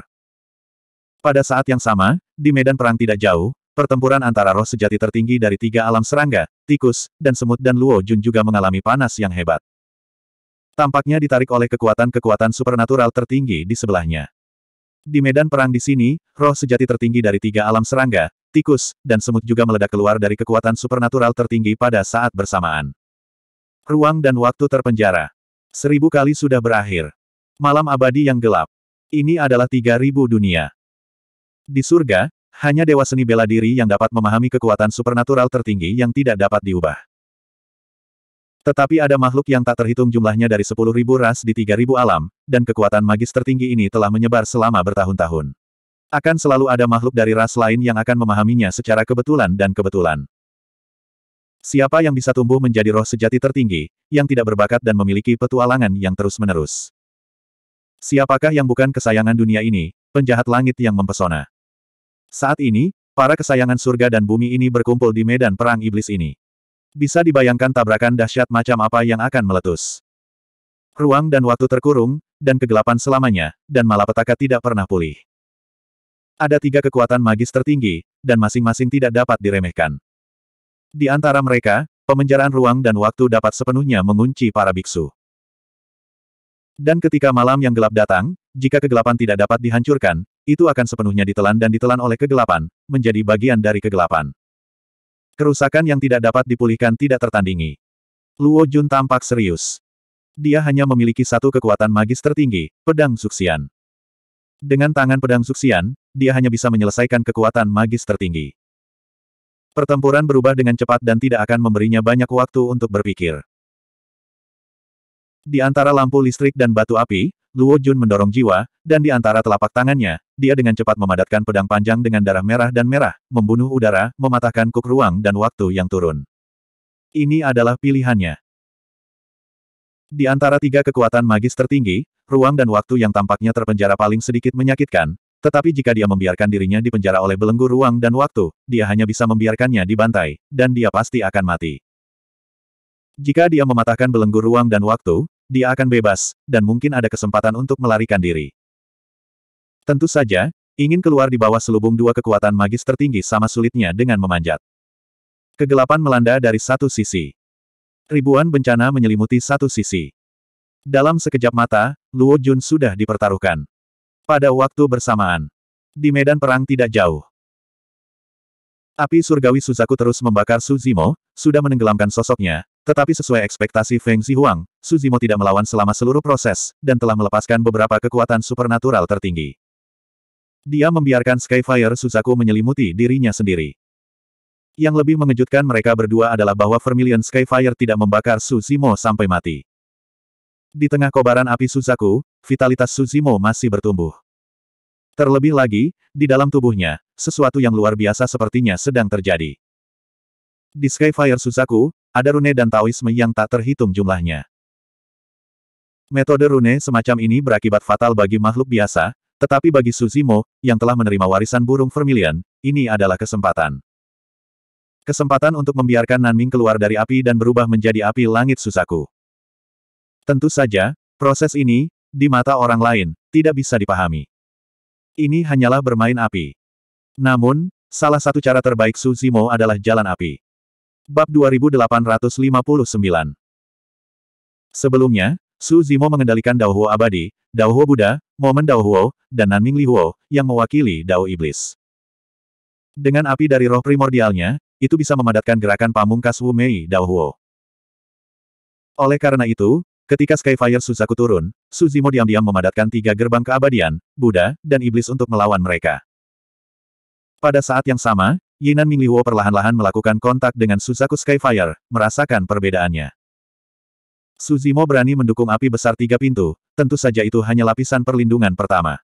Pada saat yang sama, di medan perang tidak jauh, pertempuran antara roh sejati tertinggi dari tiga alam serangga, tikus, dan semut dan Luo Jun juga mengalami panas yang hebat. Tampaknya ditarik oleh kekuatan-kekuatan supernatural tertinggi di sebelahnya. Di medan perang di sini, roh sejati tertinggi dari tiga alam serangga, tikus, dan semut juga meledak keluar dari kekuatan supernatural tertinggi pada saat bersamaan. Ruang dan waktu terpenjara. Seribu kali sudah berakhir. Malam abadi yang gelap. Ini adalah tiga ribu dunia. Di surga, hanya dewa seni bela diri yang dapat memahami kekuatan supernatural tertinggi yang tidak dapat diubah. Tetapi ada makhluk yang tak terhitung jumlahnya dari sepuluh ribu ras di tiga ribu alam, dan kekuatan magis tertinggi ini telah menyebar selama bertahun-tahun. Akan selalu ada makhluk dari ras lain yang akan memahaminya secara kebetulan dan kebetulan. Siapa yang bisa tumbuh menjadi roh sejati tertinggi, yang tidak berbakat dan memiliki petualangan yang terus-menerus? Siapakah yang bukan kesayangan dunia ini, penjahat langit yang mempesona? Saat ini, para kesayangan surga dan bumi ini berkumpul di medan perang iblis ini. Bisa dibayangkan tabrakan dahsyat macam apa yang akan meletus. Ruang dan waktu terkurung, dan kegelapan selamanya, dan malapetaka tidak pernah pulih. Ada tiga kekuatan magis tertinggi, dan masing-masing tidak dapat diremehkan. Di antara mereka, pemenjaraan ruang dan waktu dapat sepenuhnya mengunci para biksu. Dan ketika malam yang gelap datang, jika kegelapan tidak dapat dihancurkan, itu akan sepenuhnya ditelan dan ditelan oleh kegelapan, menjadi bagian dari kegelapan. Kerusakan yang tidak dapat dipulihkan tidak tertandingi. Luo Jun tampak serius. Dia hanya memiliki satu kekuatan magis tertinggi, pedang Suksian. Dengan tangan pedang Suksian, dia hanya bisa menyelesaikan kekuatan magis tertinggi. Pertempuran berubah dengan cepat dan tidak akan memberinya banyak waktu untuk berpikir. Di antara lampu listrik dan batu api, Luo Jun mendorong jiwa, dan di antara telapak tangannya, dia dengan cepat memadatkan pedang panjang dengan darah merah dan merah, membunuh udara, mematahkan kuk ruang dan waktu yang turun. Ini adalah pilihannya. Di antara tiga kekuatan magis tertinggi, ruang dan waktu yang tampaknya terpenjara paling sedikit menyakitkan, tetapi jika dia membiarkan dirinya dipenjara oleh belenggu ruang dan waktu, dia hanya bisa membiarkannya dibantai, dan dia pasti akan mati. Jika dia mematahkan belenggu ruang dan waktu, dia akan bebas, dan mungkin ada kesempatan untuk melarikan diri. Tentu saja, ingin keluar di bawah selubung dua kekuatan magis tertinggi sama sulitnya dengan memanjat. Kegelapan melanda dari satu sisi. Ribuan bencana menyelimuti satu sisi. Dalam sekejap mata, Luo Jun sudah dipertaruhkan. Pada waktu bersamaan, di medan perang tidak jauh. Api surgawi Suzaku terus membakar Suzimo, sudah menenggelamkan sosoknya, tetapi sesuai ekspektasi Feng Zihuang, Suzimo tidak melawan selama seluruh proses, dan telah melepaskan beberapa kekuatan supernatural tertinggi. Dia membiarkan Skyfire Suzaku menyelimuti dirinya sendiri. Yang lebih mengejutkan mereka berdua adalah bahwa Vermilion Skyfire tidak membakar Suzimo sampai mati. Di tengah kobaran api Suzaku, vitalitas Suzimo masih bertumbuh. Terlebih lagi, di dalam tubuhnya, sesuatu yang luar biasa sepertinya sedang terjadi. Di Skyfire Suzaku, ada rune dan Taoisme yang tak terhitung jumlahnya. Metode rune semacam ini berakibat fatal bagi makhluk biasa, tetapi bagi Suzimo, yang telah menerima warisan burung vermilion, ini adalah kesempatan. Kesempatan untuk membiarkan Nanming keluar dari api dan berubah menjadi api langit Suzaku. Tentu saja, proses ini, di mata orang lain, tidak bisa dipahami. Ini hanyalah bermain api. Namun, salah satu cara terbaik Su Zimo adalah jalan api. Bab 2859 Sebelumnya, Su Zimo mengendalikan Daohuo Abadi, Daohuo Buddha, Momen Daohuo, dan Nanming Lihuo, yang mewakili Dao Iblis. Dengan api dari roh primordialnya, itu bisa memadatkan gerakan pamungkas Wu Mei Daohuo. Oleh karena itu, Ketika Skyfire Suzaku turun, Suzimo diam-diam memadatkan tiga gerbang keabadian, Buddha, dan Iblis untuk melawan mereka. Pada saat yang sama, Yinan Mingliwo perlahan-lahan melakukan kontak dengan Suzaku Skyfire, merasakan perbedaannya. Suzimo berani mendukung api besar tiga pintu, tentu saja itu hanya lapisan perlindungan pertama.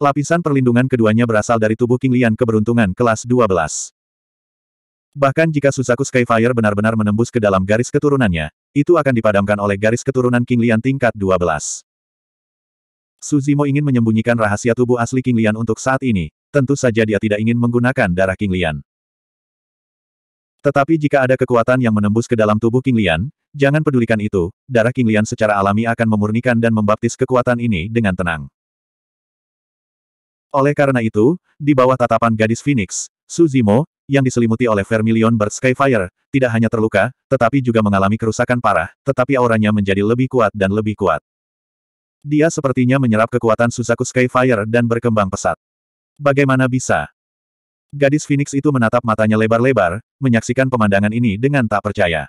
Lapisan perlindungan keduanya berasal dari tubuh King Lian keberuntungan kelas 12. Bahkan jika Suzaku Skyfire benar-benar menembus ke dalam garis keturunannya, itu akan dipadamkan oleh garis keturunan King Lian tingkat 12. Suzimo ingin menyembunyikan rahasia tubuh asli King Lian untuk saat ini, tentu saja dia tidak ingin menggunakan darah King Lian. Tetapi jika ada kekuatan yang menembus ke dalam tubuh King Lian, jangan pedulikan itu, darah King Lian secara alami akan memurnikan dan membaptis kekuatan ini dengan tenang. Oleh karena itu, di bawah tatapan gadis Phoenix, Suzimo, yang diselimuti oleh Vermilion Bird Skyfire, tidak hanya terluka, tetapi juga mengalami kerusakan parah, tetapi auranya menjadi lebih kuat dan lebih kuat. Dia sepertinya menyerap kekuatan Suzaku Skyfire dan berkembang pesat. Bagaimana bisa? Gadis Phoenix itu menatap matanya lebar-lebar, menyaksikan pemandangan ini dengan tak percaya.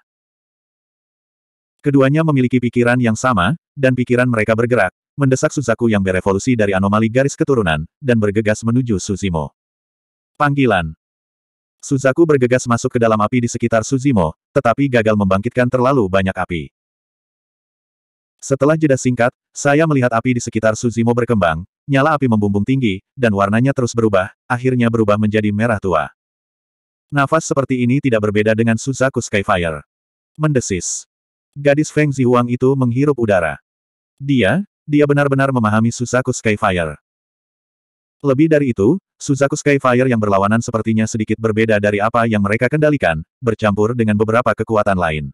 Keduanya memiliki pikiran yang sama, dan pikiran mereka bergerak, mendesak Suzaku yang berevolusi dari anomali garis keturunan, dan bergegas menuju Suzimo. Panggilan Suzaku bergegas masuk ke dalam api di sekitar Suzimo, tetapi gagal membangkitkan terlalu banyak api. Setelah jeda singkat, saya melihat api di sekitar Suzimo berkembang, nyala api membumbung tinggi, dan warnanya terus berubah, akhirnya berubah menjadi merah tua. Nafas seperti ini tidak berbeda dengan Suzaku Skyfire. Mendesis. Gadis Feng Zihuang itu menghirup udara. Dia, dia benar-benar memahami Suzaku Skyfire. Lebih dari itu, Suzaku Skyfire yang berlawanan sepertinya sedikit berbeda dari apa yang mereka kendalikan, bercampur dengan beberapa kekuatan lain.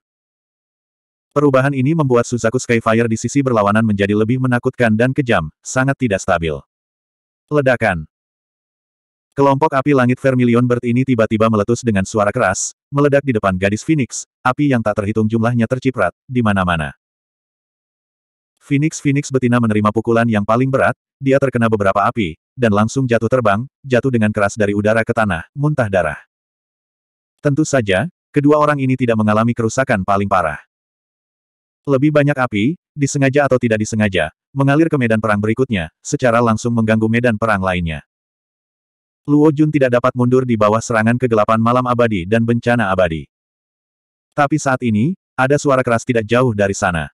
Perubahan ini membuat Suzaku Skyfire di sisi berlawanan menjadi lebih menakutkan dan kejam, sangat tidak stabil. Ledakan Kelompok api langit Vermilion Bird ini tiba-tiba meletus dengan suara keras, meledak di depan gadis Phoenix, api yang tak terhitung jumlahnya terciprat, di mana-mana. Phoenix Phoenix betina menerima pukulan yang paling berat, dia terkena beberapa api, dan langsung jatuh terbang, jatuh dengan keras dari udara ke tanah, muntah darah. Tentu saja, kedua orang ini tidak mengalami kerusakan paling parah. Lebih banyak api, disengaja atau tidak disengaja, mengalir ke medan perang berikutnya, secara langsung mengganggu medan perang lainnya. Luo Jun tidak dapat mundur di bawah serangan kegelapan malam abadi dan bencana abadi. Tapi saat ini, ada suara keras tidak jauh dari sana.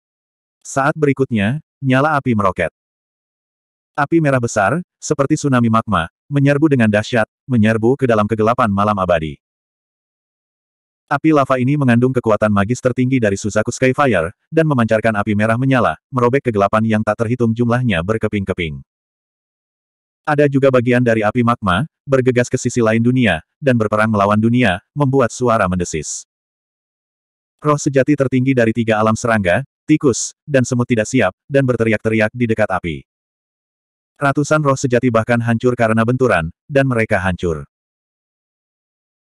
Saat berikutnya, nyala api meroket. Api merah besar, seperti tsunami magma, menyerbu dengan dahsyat, menyerbu ke dalam kegelapan malam abadi. Api lava ini mengandung kekuatan magis tertinggi dari Suzaku Skyfire, dan memancarkan api merah menyala, merobek kegelapan yang tak terhitung jumlahnya berkeping-keping. Ada juga bagian dari api magma, bergegas ke sisi lain dunia, dan berperang melawan dunia, membuat suara mendesis. Roh sejati tertinggi dari tiga alam serangga, tikus, dan semut tidak siap, dan berteriak-teriak di dekat api. Ratusan roh sejati bahkan hancur karena benturan, dan mereka hancur.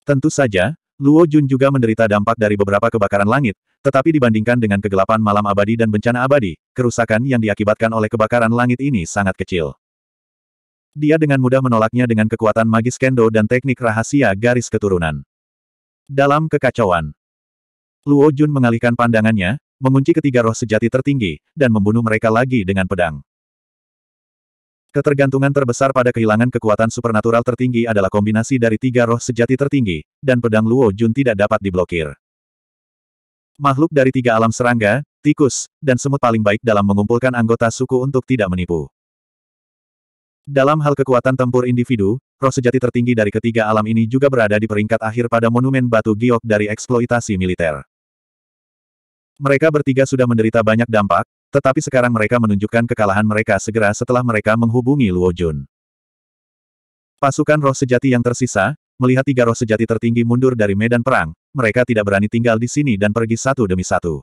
Tentu saja, Luo Jun juga menderita dampak dari beberapa kebakaran langit, tetapi dibandingkan dengan kegelapan malam abadi dan bencana abadi, kerusakan yang diakibatkan oleh kebakaran langit ini sangat kecil. Dia dengan mudah menolaknya dengan kekuatan magis kendo dan teknik rahasia garis keturunan. Dalam kekacauan, Luo Jun mengalihkan pandangannya, mengunci ketiga roh sejati tertinggi, dan membunuh mereka lagi dengan pedang. Ketergantungan terbesar pada kehilangan kekuatan supernatural tertinggi adalah kombinasi dari tiga roh sejati tertinggi, dan pedang Luo Jun tidak dapat diblokir. Makhluk dari tiga alam serangga, tikus, dan semut paling baik dalam mengumpulkan anggota suku untuk tidak menipu. Dalam hal kekuatan tempur individu, roh sejati tertinggi dari ketiga alam ini juga berada di peringkat akhir pada monumen batu giok dari eksploitasi militer. Mereka bertiga sudah menderita banyak dampak, tetapi sekarang mereka menunjukkan kekalahan mereka segera setelah mereka menghubungi Luo Jun. Pasukan roh sejati yang tersisa, melihat tiga roh sejati tertinggi mundur dari medan perang, mereka tidak berani tinggal di sini dan pergi satu demi satu.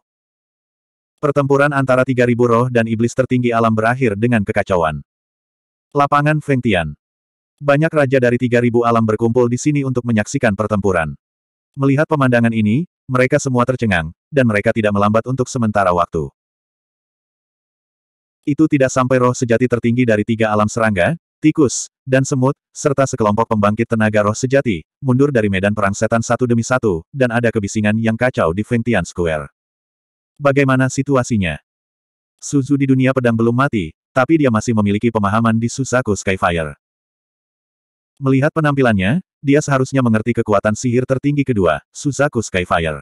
Pertempuran antara 3.000 roh dan iblis tertinggi alam berakhir dengan kekacauan. Lapangan Feng Tian. Banyak raja dari 3.000 alam berkumpul di sini untuk menyaksikan pertempuran. Melihat pemandangan ini, mereka semua tercengang, dan mereka tidak melambat untuk sementara waktu. Itu tidak sampai roh sejati tertinggi dari tiga alam serangga, tikus, dan semut, serta sekelompok pembangkit tenaga roh sejati, mundur dari medan perang setan satu demi satu, dan ada kebisingan yang kacau di Fengtian Square. Bagaimana situasinya? Suzu di dunia pedang belum mati, tapi dia masih memiliki pemahaman di Susaku Skyfire. Melihat penampilannya, dia seharusnya mengerti kekuatan sihir tertinggi kedua, Suzaku Skyfire.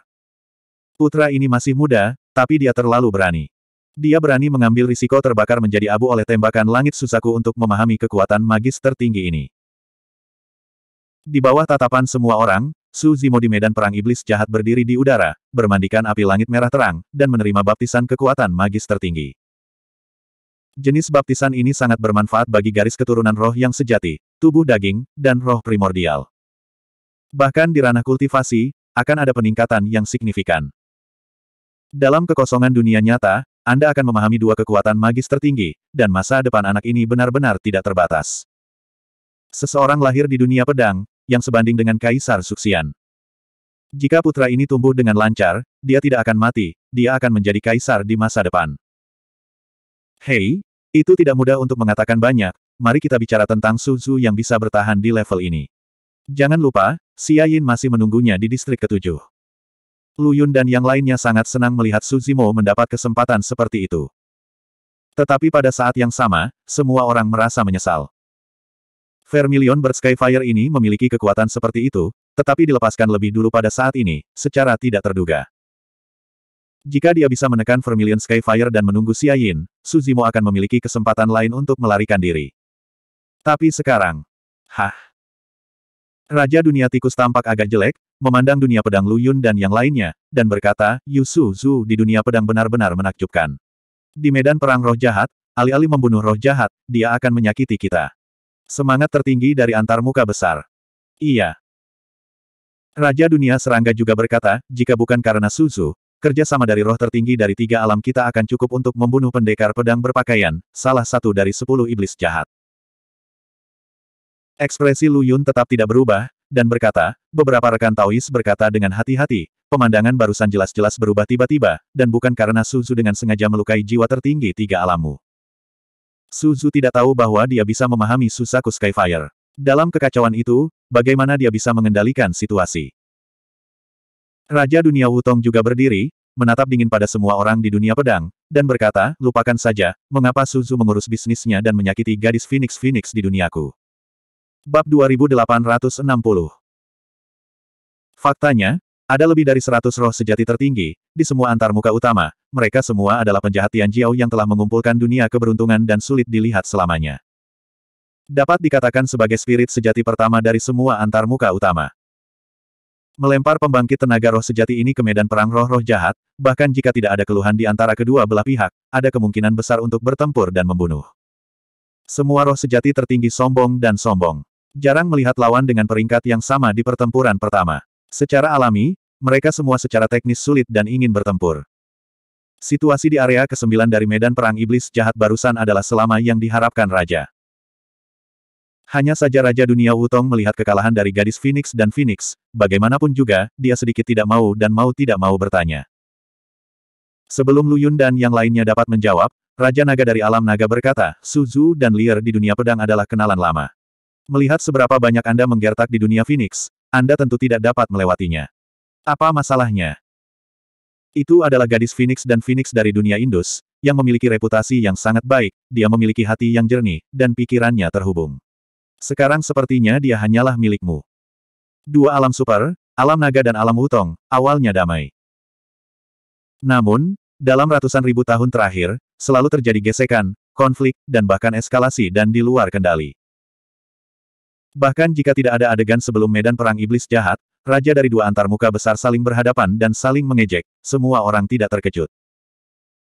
Putra ini masih muda, tapi dia terlalu berani. Dia berani mengambil risiko terbakar menjadi abu oleh tembakan langit Susaku untuk memahami kekuatan magis tertinggi ini. Di bawah tatapan semua orang, Su Zimo di medan perang iblis jahat berdiri di udara, bermandikan api langit merah terang, dan menerima baptisan kekuatan magis tertinggi. Jenis baptisan ini sangat bermanfaat bagi garis keturunan roh yang sejati, tubuh daging, dan roh primordial. Bahkan di ranah kultivasi, akan ada peningkatan yang signifikan. Dalam kekosongan dunia nyata, anda akan memahami dua kekuatan magis tertinggi, dan masa depan anak ini benar-benar tidak terbatas. Seseorang lahir di dunia pedang, yang sebanding dengan Kaisar Suksian. Jika putra ini tumbuh dengan lancar, dia tidak akan mati, dia akan menjadi kaisar di masa depan. Hei, itu tidak mudah untuk mengatakan banyak, mari kita bicara tentang Suzu yang bisa bertahan di level ini. Jangan lupa, Xia Yin masih menunggunya di distrik ketujuh. Lu Yun dan yang lainnya sangat senang melihat Suzimo mendapat kesempatan seperti itu. Tetapi pada saat yang sama, semua orang merasa menyesal. Vermilion Skyfire ini memiliki kekuatan seperti itu, tetapi dilepaskan lebih dulu pada saat ini, secara tidak terduga. Jika dia bisa menekan Vermilion Skyfire dan menunggu Xia Yin, Suzimo akan memiliki kesempatan lain untuk melarikan diri. Tapi sekarang, hah, Raja dunia tikus tampak agak jelek, memandang dunia pedang Lu Yun dan yang lainnya, dan berkata, Yu Su Zhu di dunia pedang benar-benar menakjubkan. Di medan perang roh jahat, alih-alih membunuh roh jahat, dia akan menyakiti kita. Semangat tertinggi dari antar muka besar. Iya. Raja dunia serangga juga berkata, jika bukan karena Suzu, kerjasama dari roh tertinggi dari tiga alam kita akan cukup untuk membunuh pendekar pedang berpakaian, salah satu dari sepuluh iblis jahat. Ekspresi Lu Yun tetap tidak berubah, dan berkata, beberapa rekan Taois berkata dengan hati-hati, pemandangan barusan jelas-jelas berubah tiba-tiba, dan bukan karena Suzu dengan sengaja melukai jiwa tertinggi tiga alammu. Suzu tidak tahu bahwa dia bisa memahami Susaku Skyfire. Dalam kekacauan itu, bagaimana dia bisa mengendalikan situasi. Raja Dunia Wutong juga berdiri, menatap dingin pada semua orang di dunia pedang, dan berkata, lupakan saja, mengapa Suzu mengurus bisnisnya dan menyakiti gadis Phoenix Phoenix di duniaku. Bab 2860 Faktanya, ada lebih dari 100 roh sejati tertinggi, di semua antarmuka utama, mereka semua adalah penjahat Tianjiao yang telah mengumpulkan dunia keberuntungan dan sulit dilihat selamanya. Dapat dikatakan sebagai spirit sejati pertama dari semua antarmuka utama. Melempar pembangkit tenaga roh sejati ini ke medan perang roh-roh jahat, bahkan jika tidak ada keluhan di antara kedua belah pihak, ada kemungkinan besar untuk bertempur dan membunuh. Semua roh sejati tertinggi sombong dan sombong. Jarang melihat lawan dengan peringkat yang sama di pertempuran pertama. Secara alami, mereka semua secara teknis sulit dan ingin bertempur. Situasi di area ke-9 dari medan perang iblis jahat barusan adalah selama yang diharapkan raja. Hanya saja Raja Dunia Wutong melihat kekalahan dari gadis Phoenix dan Phoenix, bagaimanapun juga, dia sedikit tidak mau dan mau tidak mau bertanya. Sebelum Luyun dan yang lainnya dapat menjawab, Raja Naga dari Alam Naga berkata, Suzu dan Lier di dunia pedang adalah kenalan lama. Melihat seberapa banyak Anda menggertak di dunia Phoenix, Anda tentu tidak dapat melewatinya. Apa masalahnya? Itu adalah gadis Phoenix dan Phoenix dari dunia Indus, yang memiliki reputasi yang sangat baik, dia memiliki hati yang jernih, dan pikirannya terhubung. Sekarang sepertinya dia hanyalah milikmu. Dua alam super, alam naga dan alam utong, awalnya damai. Namun, dalam ratusan ribu tahun terakhir, selalu terjadi gesekan, konflik, dan bahkan eskalasi dan di luar kendali. Bahkan jika tidak ada adegan sebelum medan perang iblis jahat, raja dari dua antar muka besar saling berhadapan dan saling mengejek, semua orang tidak terkejut.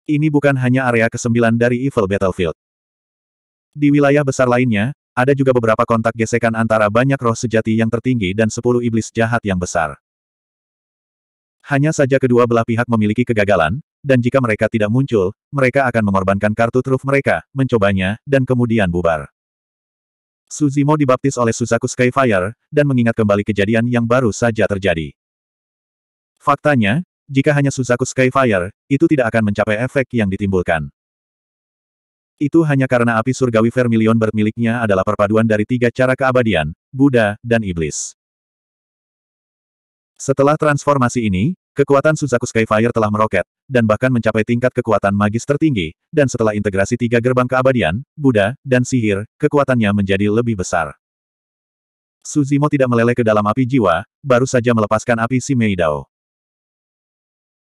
Ini bukan hanya area ke kesembilan dari Evil Battlefield. Di wilayah besar lainnya, ada juga beberapa kontak gesekan antara banyak roh sejati yang tertinggi dan sepuluh iblis jahat yang besar. Hanya saja kedua belah pihak memiliki kegagalan, dan jika mereka tidak muncul, mereka akan mengorbankan kartu truf mereka, mencobanya, dan kemudian bubar. Suzimo dibaptis oleh Suzaku Skyfire, dan mengingat kembali kejadian yang baru saja terjadi. Faktanya, jika hanya Suzaku Skyfire, itu tidak akan mencapai efek yang ditimbulkan. Itu hanya karena api surgawi vermilion Bird adalah perpaduan dari tiga cara keabadian, Buddha, dan Iblis. Setelah transformasi ini, kekuatan Suzaku Skyfire telah meroket, dan bahkan mencapai tingkat kekuatan magis tertinggi, dan setelah integrasi tiga gerbang keabadian, Buddha, dan sihir, kekuatannya menjadi lebih besar. Suzimo tidak meleleh ke dalam api jiwa, baru saja melepaskan api si Dao.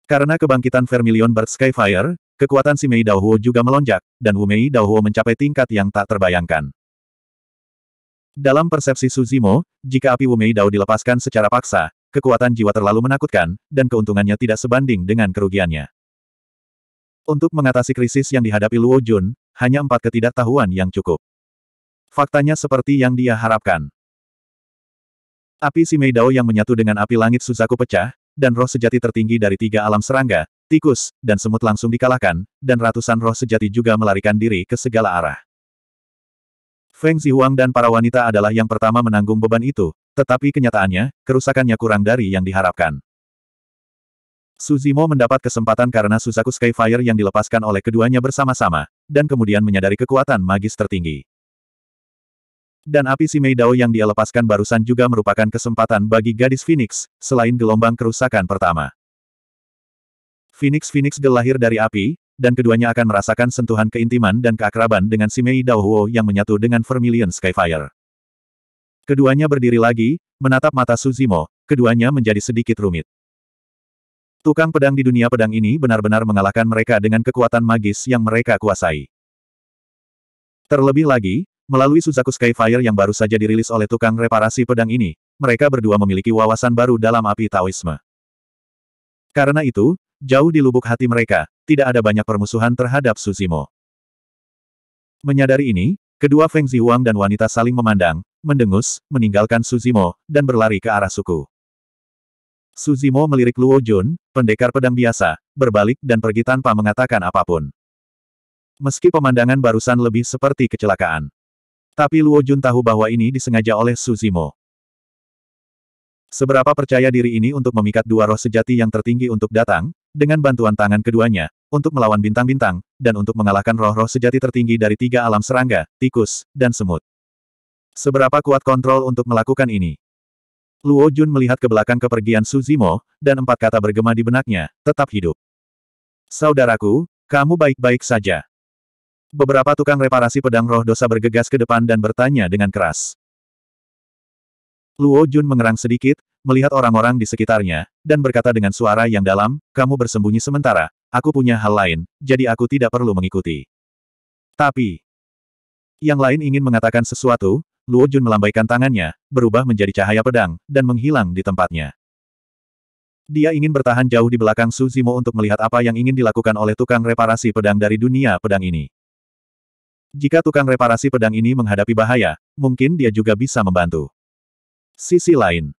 Karena kebangkitan Vermilion Bird Skyfire, kekuatan si Dao Huo juga melonjak, dan Wumei Dao Huo mencapai tingkat yang tak terbayangkan. Dalam persepsi Suzimo, jika api Wumei Dao dilepaskan secara paksa, kekuatan jiwa terlalu menakutkan, dan keuntungannya tidak sebanding dengan kerugiannya. Untuk mengatasi krisis yang dihadapi Luo Jun, hanya empat ketidaktahuan yang cukup. Faktanya seperti yang dia harapkan. Api si Meidao yang menyatu dengan api langit Suzaku pecah, dan roh sejati tertinggi dari tiga alam serangga, tikus, dan semut langsung dikalahkan, dan ratusan roh sejati juga melarikan diri ke segala arah. Feng Zihuang dan para wanita adalah yang pertama menanggung beban itu, tetapi kenyataannya, kerusakannya kurang dari yang diharapkan. Suzimo mendapat kesempatan karena Suzaku Skyfire yang dilepaskan oleh keduanya bersama-sama, dan kemudian menyadari kekuatan magis tertinggi. Dan api si Meidao yang dia lepaskan barusan juga merupakan kesempatan bagi gadis Phoenix, selain gelombang kerusakan pertama. Phoenix-Phoenix gelahir dari api, dan keduanya akan merasakan sentuhan keintiman dan keakraban dengan si Mei Dao Huo yang menyatu dengan Vermilion Skyfire. Keduanya berdiri lagi, menatap mata Suzimo, keduanya menjadi sedikit rumit. Tukang pedang di dunia pedang ini benar-benar mengalahkan mereka dengan kekuatan magis yang mereka kuasai. Terlebih lagi, melalui Suzaku Skyfire yang baru saja dirilis oleh tukang reparasi pedang ini, mereka berdua memiliki wawasan baru dalam api Taoisme. Karena itu, jauh di lubuk hati mereka, tidak ada banyak permusuhan terhadap Suzimo. Menyadari ini, Kedua Feng Ziwang dan wanita saling memandang, mendengus, meninggalkan Suzimo, dan berlari ke arah suku. Suzimo melirik Luo Jun, pendekar pedang biasa, berbalik dan pergi tanpa mengatakan apapun. Meski pemandangan barusan lebih seperti kecelakaan. Tapi Luo Jun tahu bahwa ini disengaja oleh Suzimo. Seberapa percaya diri ini untuk memikat dua roh sejati yang tertinggi untuk datang, dengan bantuan tangan keduanya, untuk melawan bintang-bintang, dan untuk mengalahkan roh-roh sejati tertinggi dari tiga alam serangga, tikus, dan semut. Seberapa kuat kontrol untuk melakukan ini? Luo Jun melihat ke belakang kepergian Su Zimo, dan empat kata bergema di benaknya, tetap hidup. Saudaraku, kamu baik-baik saja. Beberapa tukang reparasi pedang roh dosa bergegas ke depan dan bertanya dengan keras. Luo Jun mengerang sedikit, melihat orang-orang di sekitarnya, dan berkata dengan suara yang dalam, kamu bersembunyi sementara, aku punya hal lain, jadi aku tidak perlu mengikuti. Tapi, yang lain ingin mengatakan sesuatu, Luo Jun melambaikan tangannya, berubah menjadi cahaya pedang, dan menghilang di tempatnya. Dia ingin bertahan jauh di belakang Su Zimo untuk melihat apa yang ingin dilakukan oleh tukang reparasi pedang dari dunia pedang ini. Jika tukang reparasi pedang ini menghadapi bahaya, mungkin dia juga bisa membantu. Sisi lain,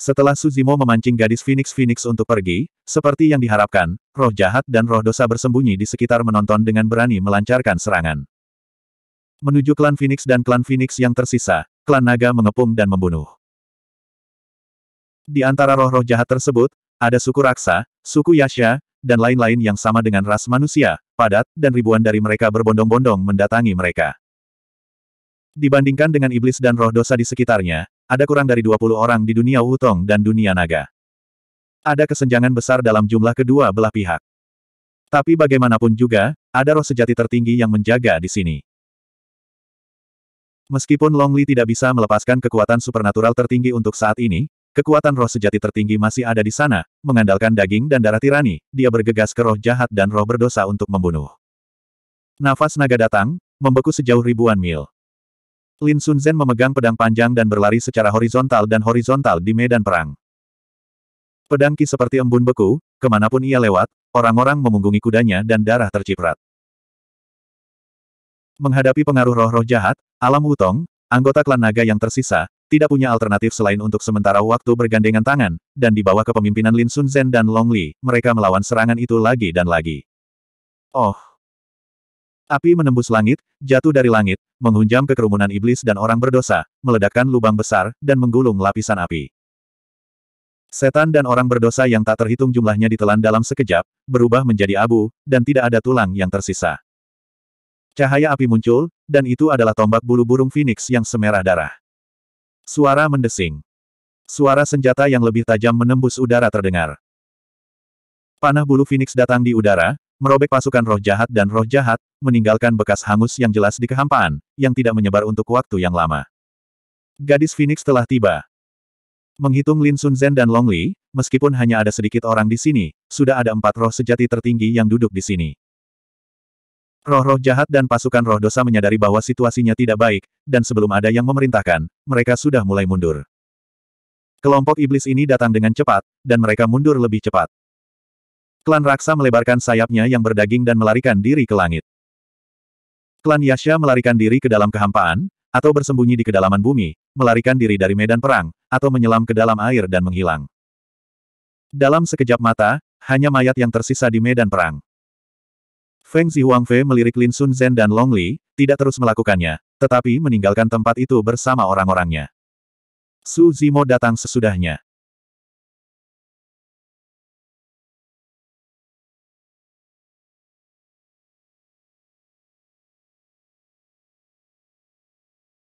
setelah Suzimo memancing gadis Phoenix Phoenix untuk pergi, seperti yang diharapkan, roh jahat dan roh dosa bersembunyi di sekitar menonton dengan berani melancarkan serangan. Menuju klan Phoenix dan klan Phoenix yang tersisa, klan naga mengepung dan membunuh. Di antara roh-roh jahat tersebut, ada suku Raksa, suku Yasha, dan lain-lain yang sama dengan ras manusia, padat, dan ribuan dari mereka berbondong-bondong mendatangi mereka. Dibandingkan dengan iblis dan roh dosa di sekitarnya, ada kurang dari 20 orang di dunia Wutong dan dunia naga. Ada kesenjangan besar dalam jumlah kedua belah pihak. Tapi bagaimanapun juga, ada roh sejati tertinggi yang menjaga di sini. Meskipun Long Li tidak bisa melepaskan kekuatan supernatural tertinggi untuk saat ini, kekuatan roh sejati tertinggi masih ada di sana, mengandalkan daging dan darah tirani, dia bergegas ke roh jahat dan roh berdosa untuk membunuh. Nafas naga datang, membeku sejauh ribuan mil. Lin Sun Zhen memegang pedang panjang dan berlari secara horizontal dan horizontal di medan perang. Pedang Ki seperti embun beku, kemanapun ia lewat, orang-orang memunggungi kudanya dan darah terciprat. Menghadapi pengaruh roh-roh jahat, alam Wutong, anggota klan naga yang tersisa, tidak punya alternatif selain untuk sementara waktu bergandengan tangan, dan di bawah kepemimpinan Lin Sun Zhen dan Long Li, mereka melawan serangan itu lagi dan lagi. Oh, Api menembus langit, jatuh dari langit, menghunjam ke kerumunan iblis dan orang berdosa, meledakkan lubang besar, dan menggulung lapisan api. Setan dan orang berdosa yang tak terhitung jumlahnya ditelan dalam sekejap, berubah menjadi abu, dan tidak ada tulang yang tersisa. Cahaya api muncul, dan itu adalah tombak bulu burung phoenix yang semerah darah. Suara mendesing. Suara senjata yang lebih tajam menembus udara terdengar. Panah bulu phoenix datang di udara, merobek pasukan roh jahat dan roh jahat, meninggalkan bekas hangus yang jelas di kehampaan, yang tidak menyebar untuk waktu yang lama. Gadis Phoenix telah tiba. Menghitung Lin Sun Zhen dan Long Li, meskipun hanya ada sedikit orang di sini, sudah ada empat roh sejati tertinggi yang duduk di sini. Roh-roh jahat dan pasukan roh dosa menyadari bahwa situasinya tidak baik, dan sebelum ada yang memerintahkan, mereka sudah mulai mundur. Kelompok iblis ini datang dengan cepat, dan mereka mundur lebih cepat. Klan Raksa melebarkan sayapnya yang berdaging dan melarikan diri ke langit. Klan Yasha melarikan diri ke dalam kehampaan, atau bersembunyi di kedalaman bumi, melarikan diri dari medan perang, atau menyelam ke dalam air dan menghilang. Dalam sekejap mata, hanya mayat yang tersisa di medan perang. Feng Zihuangfe melirik Lin Sun Zhen dan Long Li, tidak terus melakukannya, tetapi meninggalkan tempat itu bersama orang-orangnya. Su Zimo datang sesudahnya.